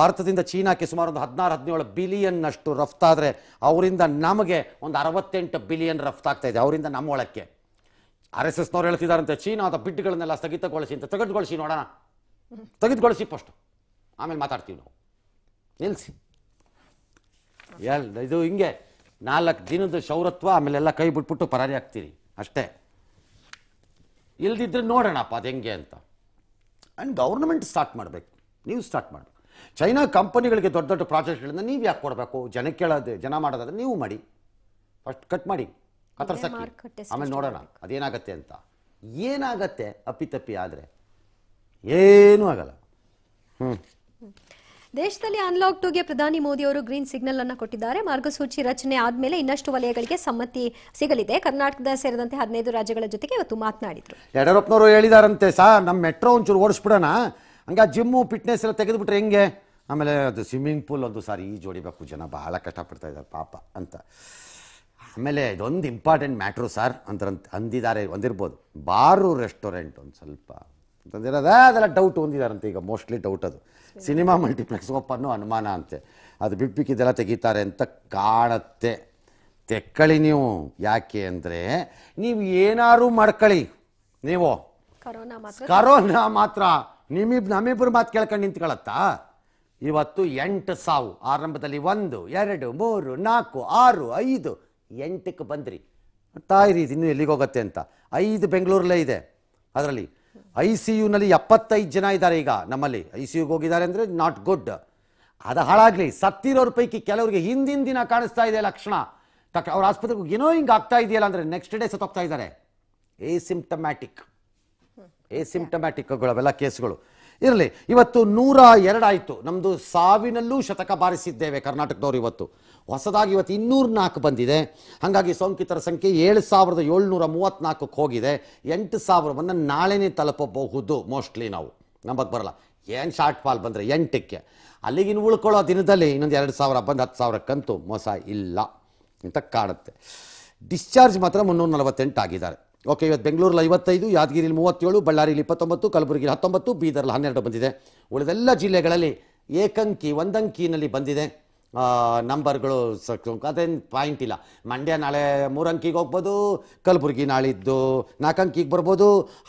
ಭಾರತದಿಂದ ಚೀನಾಕ್ಕೆ ಸುಮಾರು ಒಂದು ಹದಿನಾರು ಹದಿನೇಳು ಬಿಲಿಯನ್ನಷ್ಟು ರಫ್ತಾದರೆ ಅವರಿಂದ ನಮಗೆ ಒಂದು ಅರವತ್ತೆಂಟು ಬಿಲಿಯನ್ ರಫ್ತಾಗ್ತಾಯಿದೆ ಇದೆ ಅವರಿಂದ ನಮ್ಮ ಒಳಕ್ಕೆ ಆರ್ ಎಸ್ ಎಸ್ನವ್ರು ಹೇಳ್ತಿದ್ದಾರಂತೆ ಚೀನಾದ ಬಿಡ್ಗಳನ್ನೆಲ್ಲ ಸ್ಥಗಿತಗೊಳಿಸಿ ಅಂತ ತೆಗೆದುಗೊಳಿಸಿ ನೋಡೋಣ ತೆಗೆದುಗೊಳಿಸಿ ಫಸ್ಟು ಆಮೇಲೆ ಮಾತಾಡ್ತೀವಿ ನಾವು ನಿಲ್ಲಿಸಿ ಎಲ್ ಇದು ಹಿಂಗೆ ನಾಲ್ಕು ದಿನದ ಶೌರತ್ವ ಆಮೇಲೆಲ್ಲ ಕೈ ಬಿಟ್ಬಿಟ್ಟು ಪರಾರಿ ಆಗ್ತೀರಿ ಅಷ್ಟೇ ಇಲ್ದಿದ್ರೆ ನೋಡೋಣಪ್ಪ ಅದು ಹೆಂಗೆ ಅಂತ ಆ್ಯಂಡ್ ಗೌರ್ಮೆಂಟ್ ಸ್ಟಾರ್ಟ್ ಮಾಡಬೇಕು ನೀವು ಸ್ಟಾರ್ಟ್ ಮಾಡಬೇಕು ಚೈನಾ ಕಂಪನಿಗಳಿಗೆ ದೊಡ್ಡ ದೊಡ್ಡ ಪ್ರಾಜೆಕ್ಟ್ಗಳನ್ನು ನೀವು ಯಾಕೆ ಕೊಡಬೇಕು ಜನ ಕೇಳೋದು ಜನ ಮಾಡೋದಾದ್ರೆ ನೀವು ಮಾಡಿ ಫಸ್ಟ್ ಕಟ್ ಮಾಡಿ ಕತ್ತರಿಸಕ್ಕೆ ಆಮೇಲೆ ನೋಡೋಣ ಅದೇನಾಗತ್ತೆ ಅಂತ ಏನಾಗತ್ತೆ ಅಪ್ಪಿತಪ್ಪಿ ಆದರೆ ಏನೂ ಆಗಲ್ಲ ಹ್ಞೂ ದೇಶದಲ್ಲಿ ಅನ್ಲಾಕ್ ಟೂಗೆ ಪ್ರಧಾನಿ ಮೋದಿ ಅವರು ಗ್ರೀನ್ ಸಿಗ್ನಲ್ ಅನ್ನು ಕೊಟ್ಟಿದ್ದಾರೆ ಮಾರ್ಗಸೂಚಿ ರಚನೆ ಆದಮೇಲೆ ಇನ್ನಷ್ಟು ವಲಯಗಳಿಗೆ ಸಮ್ಮತಿ ಸಿಗಲಿದೆ ಕರ್ನಾಟಕದ ಸೇರಿದಂತೆ ಹದಿನೈದು ರಾಜ್ಯಗಳ ಜೊತೆಗೆ ಇವತ್ತು ಮಾತನಾಡಿದ್ರು ಯಡಿಯೂರಪ್ಪನವರು ಹೇಳಿದಾರಂತೆ ಸಾ ನಮ್ಮ ಮೆಟ್ರೋ ಒಂಚೂರು ಓಡಿಸ್ಬಿಡೋಣ ಹಂಗ ಜಿಮ್ಮು ಫಿಟ್ನೆಸ್ ಎಲ್ಲ ತೆಗೆದುಬಿಟ್ರೆ ಹೆಂಗೆ ಆಮೇಲೆ ಅದು ಸ್ವಿಮ್ಮಿಂಗ್ ಪೂಲ್ ಒಂದು ಸಾರಿ ಈ ಜೋಡಿಬೇಕು ಜನ ಬಹಳ ಕಷ್ಟಪಡ್ತಾ ಇದ್ದಾರೆ ಪಾಪ ಅಂತ ಆಮೇಲೆ ಇದೊಂದು ಇಂಪಾರ್ಟೆಂಟ್ ಮ್ಯಾಟ್ರು ಸರ್ ಅಂತ ಅಂದಿದ್ದಾರೆ ಒಂದಿರ್ಬೋದು ಬಾರು ರೆಸ್ಟೋರೆಂಟ್ ಒಂದು ಸ್ವಲ್ಪ ಅಂತಂದಿರೋದೇ ಅದೆಲ್ಲ ಡೌಟ್ ಹೊಂದಿದಾರಂತೆ ಈಗ ಮೋಸ್ಟ್ಲಿ ಡೌಟ್ ಅದು ಸಿನಿಮಾ ಮಲ್ಟಿಪ್ಲೆಕ್ಸ್ ಓಪನ್ನು ಅನುಮಾನ ಅಂತೆ ಅದು ಬಿಪ್ಪಿಕ್ಕಿದೆಲ್ಲ ತೆಗೀತಾರೆ ಅಂತ ಕಾಣತ್ತೆ ತೆಕ್ಕಳಿ ನೀವು ಯಾಕೆ ಅಂದರೆ ನೀವು ಏನಾರು ಮಾಡ್ಕೊಳ್ಳಿ ನೀವು ಕರೋನಾ ಮಾತ್ರ ನಿಮಿಬ್ ನಮ್ಮಿಬ್ರು ಮಾತು ಕೇಳ್ಕೊಂಡು ನಿಂತ್ಕೊಳ್ಳತ್ತಾ ಇವತ್ತು ಎಂಟು ಸಾವು ಆರಂಭದಲ್ಲಿ ಒಂದು ಎರಡು ಮೂರು ನಾಲ್ಕು ಆರು ಐದು ಎಂಟಕ್ಕೆ ಬಂದ್ರಿ ತಾಯಿರಿ ಇನ್ನೂ ಎಲ್ಲಿಗೆ ಹೋಗುತ್ತೆ ಅಂತ ಐದು ಬೆಂಗಳೂರಲ್ಲೇ ಇದೆ ಅದರಲ್ಲಿ ಐ ಸಿ ಯುನಲ್ಲಿ ಎಪ್ಪತ್ತೈದು ಜನ ಇದ್ದಾರೆ ಈಗ ನಮ್ಮಲ್ಲಿ ಐ ಸಿ ಯುಗೆ ಹೋಗಿದ್ದಾರೆ ಅಂದರೆ ನಾಟ್ ಗುಡ್ ಅದು ಹಾಳಾಗಲಿ ಸತ್ತಿರೋರ ಪೈಕಿ ಕೆಲವರಿಗೆ ಹಿಂದಿನ ದಿನ ಕಾಣಿಸ್ತಾ ಇದೆ ಲಕ್ಷಣ ತಕ್ಕ ಅವ್ರ ಆಸ್ಪತ್ರೆಗೆ ಏನೋ ಹಿಂಗ್ ಆಗ್ತಾ ಇದೆಯಲ್ಲ ಅಂದ್ರೆ ನೆಕ್ಸ್ಟ್ ಡೇ ಸತ್ತೋಗ್ತಾ ಇದ್ದಾರೆ ಏಸಿಮ್ಟಮ್ಯಾಟಿಕ್ ಏಸಿಮ್ಟಮ್ಯಾಟಿಕ್ಗಳು ಅವೆಲ್ಲ ಕೇಸ್ಗಳು ಇರಲಿ ಇವತ್ತು ನೂರ ಎರಡಾಯ್ತು ನಮ್ಮದು ಸಾವಿನಲ್ಲೂ ಶತಕ ಬಾರಿಸಿದ್ದೇವೆ ಕರ್ನಾಟಕದವರು ಇವತ್ತು ಹೊಸದಾಗಿ ಇವತ್ತು ಇನ್ನೂರು ನಾಲ್ಕು ಬಂದಿದೆ ಹಾಗಾಗಿ ಸೋಂಕಿತರ ಸಂಖ್ಯೆ ಏಳು ಸಾವಿರದ ಏಳ್ನೂರ ಮೂವತ್ತ್ನಾಲ್ಕಕ್ಕೆ ಹೋಗಿದೆ ಎಂಟು ಸಾವಿರವನ್ನು ನಾಳೆನೇ ತಲುಪಬಹುದು ಮೋಸ್ಟ್ಲಿ ನಾವು ನಂಬಕ್ಕೆ ಬರಲ್ಲ ಏನು ಶಾರ್ಟ್ ಫಾಲ್ ಬಂದರೆ ಎಂಟಕ್ಕೆ ಅಲ್ಲಿಗಿನ ಉಳ್ಕೊಳ್ಳೋ ದಿನದಲ್ಲಿ ಇನ್ನೊಂದು ಎರಡು ಸಾವಿರ ಬಂದು ಹತ್ತು ಸಾವಿರಕ್ಕಂತೂ ಮೋಸ ಇಲ್ಲ ಅಂತ ಕಾಣುತ್ತೆ ಡಿಸ್ಚಾರ್ಜ್ ಮಾತ್ರ ಮುನ್ನೂರ ನಲವತ್ತೆಂಟು ಆಗಿದ್ದಾರೆ ಓಕೆ ಇವತ್ತು ಬೆಂಗಳೂರಲ್ಲಿ ಐವತ್ತೈದು ಯಾದಗಿರಿಲಿ ಮೂವತ್ತೇಳು ಬಳ್ಳಾರಿಲಿ ಇಪ್ಪತ್ತೊಂಬತ್ತು ಕಲಬುರಗಿಲಿ ಹತ್ತೊಂಬತ್ತು ಬೀದರ್ಲಿ ಹನ್ನೆರಡು ಬಂದಿದೆ ಉಳಿದೆಲ್ಲ ಜಿಲ್ಲೆಗಳಲ್ಲಿ ಏಕಂಕಿ ಒಂದಂಕಿನಲ್ಲಿ ಬಂದಿದೆ ನಂಬರ್ಗಳು ಅದೇನು ಪಾಯಿಂಟ್ ಇಲ್ಲ ಮಂಡ್ಯ ನಾಳೆ ಮೂರಂಕಿಗೆ ಹೋಗ್ಬೋದು ಕಲಬುರಗಿ ನಾಳಿದ್ದು ನಾಲ್ಕಂಕಿಗೆ ಬರ್ಬೋದು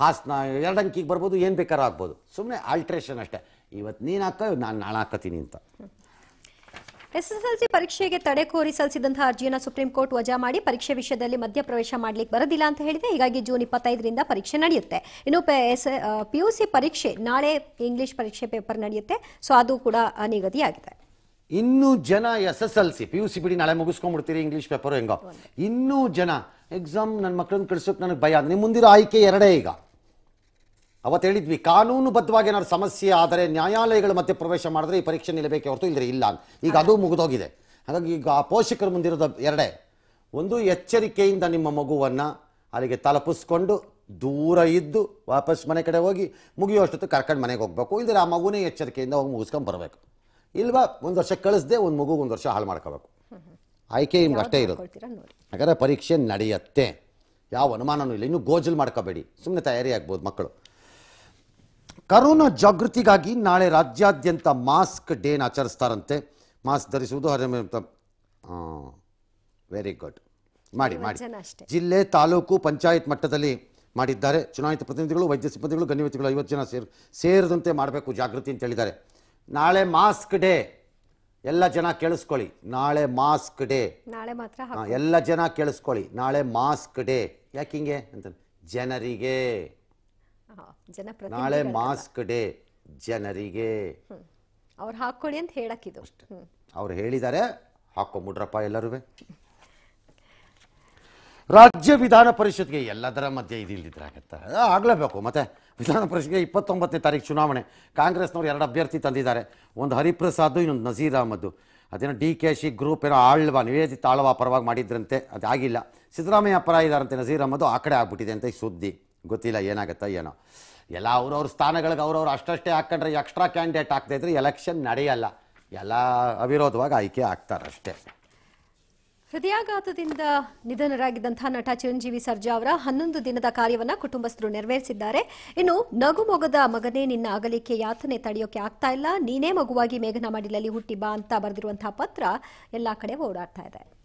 ಎರಡು ಎರಡಂಕಿಗೆ ಬರ್ಬೋದು ಏನು ಬೇಕಾದ್ರೂ ಆಗ್ಬೋದು ಸುಮ್ಮನೆ ಆಲ್ಟ್ರೇಷನ್ ಅಷ್ಟೇ ಇವತ್ತು ನೀನು ಹಾಕ ನಾನು ನಾಳೆ ಹಾಕತೀನಿ ಅಂತ ಎಸ್ ಎಸ್ ಎಲ್ ಸಿ ಪರೀಕ್ಷೆಗೆ ತಡೆ ಕೋರಿ ಸಲ್ಲಿಸಿದಂತಹ ಅರ್ಜಿಯನ್ನು ಸುಪ್ರೀಂ ಕೋರ್ಟ್ ವಜಾ ಮಾಡಿ ಪರೀಕ್ಷೆ ವಿಷಯದಲ್ಲಿ ಮಧ್ಯಪ್ರವೇಶ ಮಾಡಲಿಕ್ಕೆ ಬರೋದಿಲ್ಲ ಅಂತ ಹೇಳಿದೆ ಹೀಗಾಗಿ ಜೂನ್ ಇಪ್ಪತ್ತೈದರಿಂದ ಪರೀಕ್ಷೆ ನಡೆಯುತ್ತೆ ಇನ್ನು ಎಸ್ ಪಿ ಯು ಸಿ ಪರೀಕ್ಷೆ ನಾಳೆ ಇಂಗ್ಲಿಷ್ ಪರೀಕ್ಷೆ ಪೇಪರ್ ನಡೆಯುತ್ತೆ ಸೊ ಅದು ಕೂಡ ನಿಗದಿಯಾಗಿದೆ ಇನ್ನೂ ಜನ S S L C P U C ಬಿಡಿ ನಾಳೆ ಮುಗಿಸ್ಕೊಂಡ್ಬಿಡ್ತೀರಿ ಇಂಗ್ಲೀಷ್ ಪೇಪರು ಹೆಂಗೋ ಇನ್ನೂ ಜನ ಎಕ್ಸಾಮ್ ನನ್ನ ಮಕ್ಕಳನ್ನ ಕಳಿಸೋಕೆ ನನಗೆ ಭಯ ನಿಮ್ಮ ಮುಂದಿರೋ ಆಯ್ಕೆ ಎರಡೇ ಈಗ ಅವತ್ತು ಹೇಳಿದ್ವಿ ಕಾನೂನುಬದ್ಧವಾಗಿ ಏನಾದ್ರು ಸಮಸ್ಯೆ ಆದರೆ ನ್ಯಾಯಾಲಯಗಳು ಮತ್ತೆ ಪ್ರವೇಶ ಮಾಡಿದ್ರೆ ಈ ಪರೀಕ್ಷೆ ನಿಲ್ಲಬೇಕೆ ಹೊರತು ಇಲ್ಲರಿ ಇಲ್ಲ ಈಗ ಅದು ಮುಗಿದೋಗಿದೆ ಹಾಗಾಗಿ ಈಗ ಆ ಪೋಷಕರು ಮುಂದಿರೋದು ಎರಡೇ ಒಂದು ಎಚ್ಚರಿಕೆಯಿಂದ ನಿಮ್ಮ ಮಗುವನ್ನು ಅಲ್ಲಿಗೆ ತಲುಪಿಸ್ಕೊಂಡು ದೂರ ಇದ್ದು ವಾಪಸ್ ಮನೆ ಕಡೆ ಹೋಗಿ ಮುಗಿಯೋ ಅಷ್ಟೊತ್ತು ಕರ್ಕೊಂಡು ಮನೆಗೆ ಹೋಗಬೇಕು ಇಲ್ಲದ್ರೆ ಆ ಮಗುನೇ ಎಚ್ಚರಿಕೆಯಿಂದ ಹೋಗಿ ಮುಗಿಸ್ಕೊಂಡು ಬರಬೇಕು ಇಲ್ವಾ ಒಂದು ವರ್ಷ ಕಳಿಸ್ದೆ ಒಂದು ಮಗು ಒಂದು ವರ್ಷ ಹಾಳು ಮಾಡ್ಕೋಬೇಕು ಆಯ್ಕೆ ನಿಮ್ಗೆ ಅಷ್ಟೇ ಇರೋದು ಯಾಕಂದರೆ ಪರೀಕ್ಷೆ ನಡೆಯುತ್ತೆ ಯಾವ ಅನುಮಾನನೂ ಇಲ್ಲ ಇನ್ನೂ ಗೋಜಲ್ ಮಾಡ್ಕೋಬೇಡಿ ಸುಮ್ಮನೆ ತಯಾರಿ ಆಗ್ಬೋದು ಮಕ್ಕಳು ಕರೋನಾ ಜಾಗೃತಿಗಾಗಿ ನಾಳೆ ರಾಜ್ಯಾದ್ಯಂತ ಮಾಸ್ಕ್ ಡೇನ ಆಚರಿಸ್ತಾರಂತೆ ಮಾಸ್ಕ್ ಧರಿಸುವುದು ಹರಿಮಂತ ವೆರಿ ಗುಡ್ ಮಾಡಿ ಮಾಡಿ ಜಿಲ್ಲೆ ತಾಲೂಕು ಪಂಚಾಯತ್ ಮಟ್ಟದಲ್ಲಿ ಮಾಡಿದ್ದಾರೆ ಚುನಾಯಿತ ಪ್ರತಿನಿಧಿಗಳು ವೈದ್ಯ ಸಿಬ್ಬಂದಿಗಳು ವ್ಯಕ್ತಿಗಳು ಐವತ್ತು ಜನ ಸೇರಿ ಸೇರಿದಂತೆ ಮಾಡಬೇಕು ಜಾಗೃತಿ ಅಂತ ಹೇಳಿದ್ದಾರೆ ನಾಳೆ ಮಾಸ್ಕ್ ಡೇ ಎಲ್ಲ ಜನ ಕೇಳಿಸ್ಕೊಳ್ಳಿ ನಾಳೆ ಮಾಸ್ಕ್ ಡೇ ನಾಳೆ ಮಾತ್ರ ಎಲ್ಲ ಜನ ಕೇಳಿಸ್ಕೊಳ್ಳಿ ನಾಳೆ ಮಾಸ್ಕ್ ಡೇ ಯಾಕೆ ಹಿಂಗೆ ಅಂತ ಜನರಿಗೆ ನಾಳೆ ಮಾಸ್ಕ್ ಡೇ ಜನರಿಗೆ ಅವ್ರು ಹಾಕೊಳ್ಳಿ ಅಂತ ಅಷ್ಟು ಅವ್ರು ಹೇಳಿದ್ದಾರೆ ಹಾಕೊಂಬಿಡ್ರಪ್ಪ ಎಲ್ಲರೂ ರಾಜ್ಯ ವಿಧಾನ ಪರಿಷತ್ಗೆ ಎಲ್ಲದರ ಮಧ್ಯೆ ಇದು ಆಗತ್ತ ಆಗ್ಲೇಬೇಕು ಮತ್ತೆ ವಿಧಾನ ಪರಿಷತ್ಗೆ ಇಪ್ಪತ್ತೊಂಬತ್ತನೇ ತಾರೀಕು ಚುನಾವಣೆ ಕಾಂಗ್ರೆಸ್ನವ್ರು ಎರಡು ಅಭ್ಯರ್ಥಿ ತಂದಿದ್ದಾರೆ ಒಂದು ಹರಿಪ್ರಸಾದ್ ಇನ್ನೊಂದು ನಜೀರ್ ಅಹಮದ್ದು ಅದೇನೋ ಡಿ ಕೆ ಶಿ ಗ್ರೂಪ್ ಏನೋ ಆಳ್ವ ನಿವೇದಿತ ಆಳ್ವ ಪರವಾಗಿ ಮಾಡಿದ್ರಂತೆ ಅದು ಆಗಿಲ್ಲ ಸಿದ್ದರಾಮಯ್ಯ ಪರ ಇದ್ದಾರಂತೆ ನಜೀರ್ ಅಹಮದ್ದು ಆ ಕಡೆ ಆಗ್ಬಿಟ್ಟಿದೆ ಅಂತ ಈ ಸುದ್ದಿ ಗೊತ್ತಿಲ್ಲ ಏನಾಗುತ್ತೆ ಏನೋ ಎಲ್ಲ ಅವ್ರವ್ರ ಸ್ಥಾನಗಳಿಗೆ ಅವ್ರವ್ರು ಅಷ್ಟಷ್ಟೇ ಹಾಕ್ಕೊಂಡ್ರೆ ಎಕ್ಸ್ಟ್ರಾ ಕ್ಯಾಂಡಿಡೇಟ್ ಆಗ್ತಾಯಿದ್ರೆ ಎಲೆಕ್ಷನ್ ನಡೆಯಲ್ಲ ಎಲ್ಲ ಅವಿರೋಧವಾಗಿ ಆಯ್ಕೆ ಆಗ್ತಾರಷ್ಟೇ ಹೃದಯಾಘಾತದಿಂದ ನಿಧನರಾಗಿದ್ದಂತಹ ನಟ ಚಿರಂಜೀವಿ ಸರ್ಜಾ ಅವರ ಹನ್ನೊಂದು ದಿನದ ಕಾರ್ಯವನ್ನು ಕುಟುಂಬಸ್ಥರು ನೆರವೇರಿಸಿದ್ದಾರೆ ಇನ್ನು ನಗು ಮೊಗದ ಮಗನೇ ನಿನ್ನ ಅಗಲಿಕೆ ಯಾತನೆ ತಡೆಯೋಕೆ ಆಗ್ತಾ ಇಲ್ಲ ನೀನೇ ಮಗುವಾಗಿ ಮೇಘನ ಮಾಡಿಲಲ್ಲಿ ಹುಟ್ಟಿ ಬಾ ಅಂತ ಬರೆದಿರುವಂತಹ ಪತ್ರ ಎಲ್ಲಾ ಕಡೆ ಓಡಾಡ್ತಾ ಇದೆ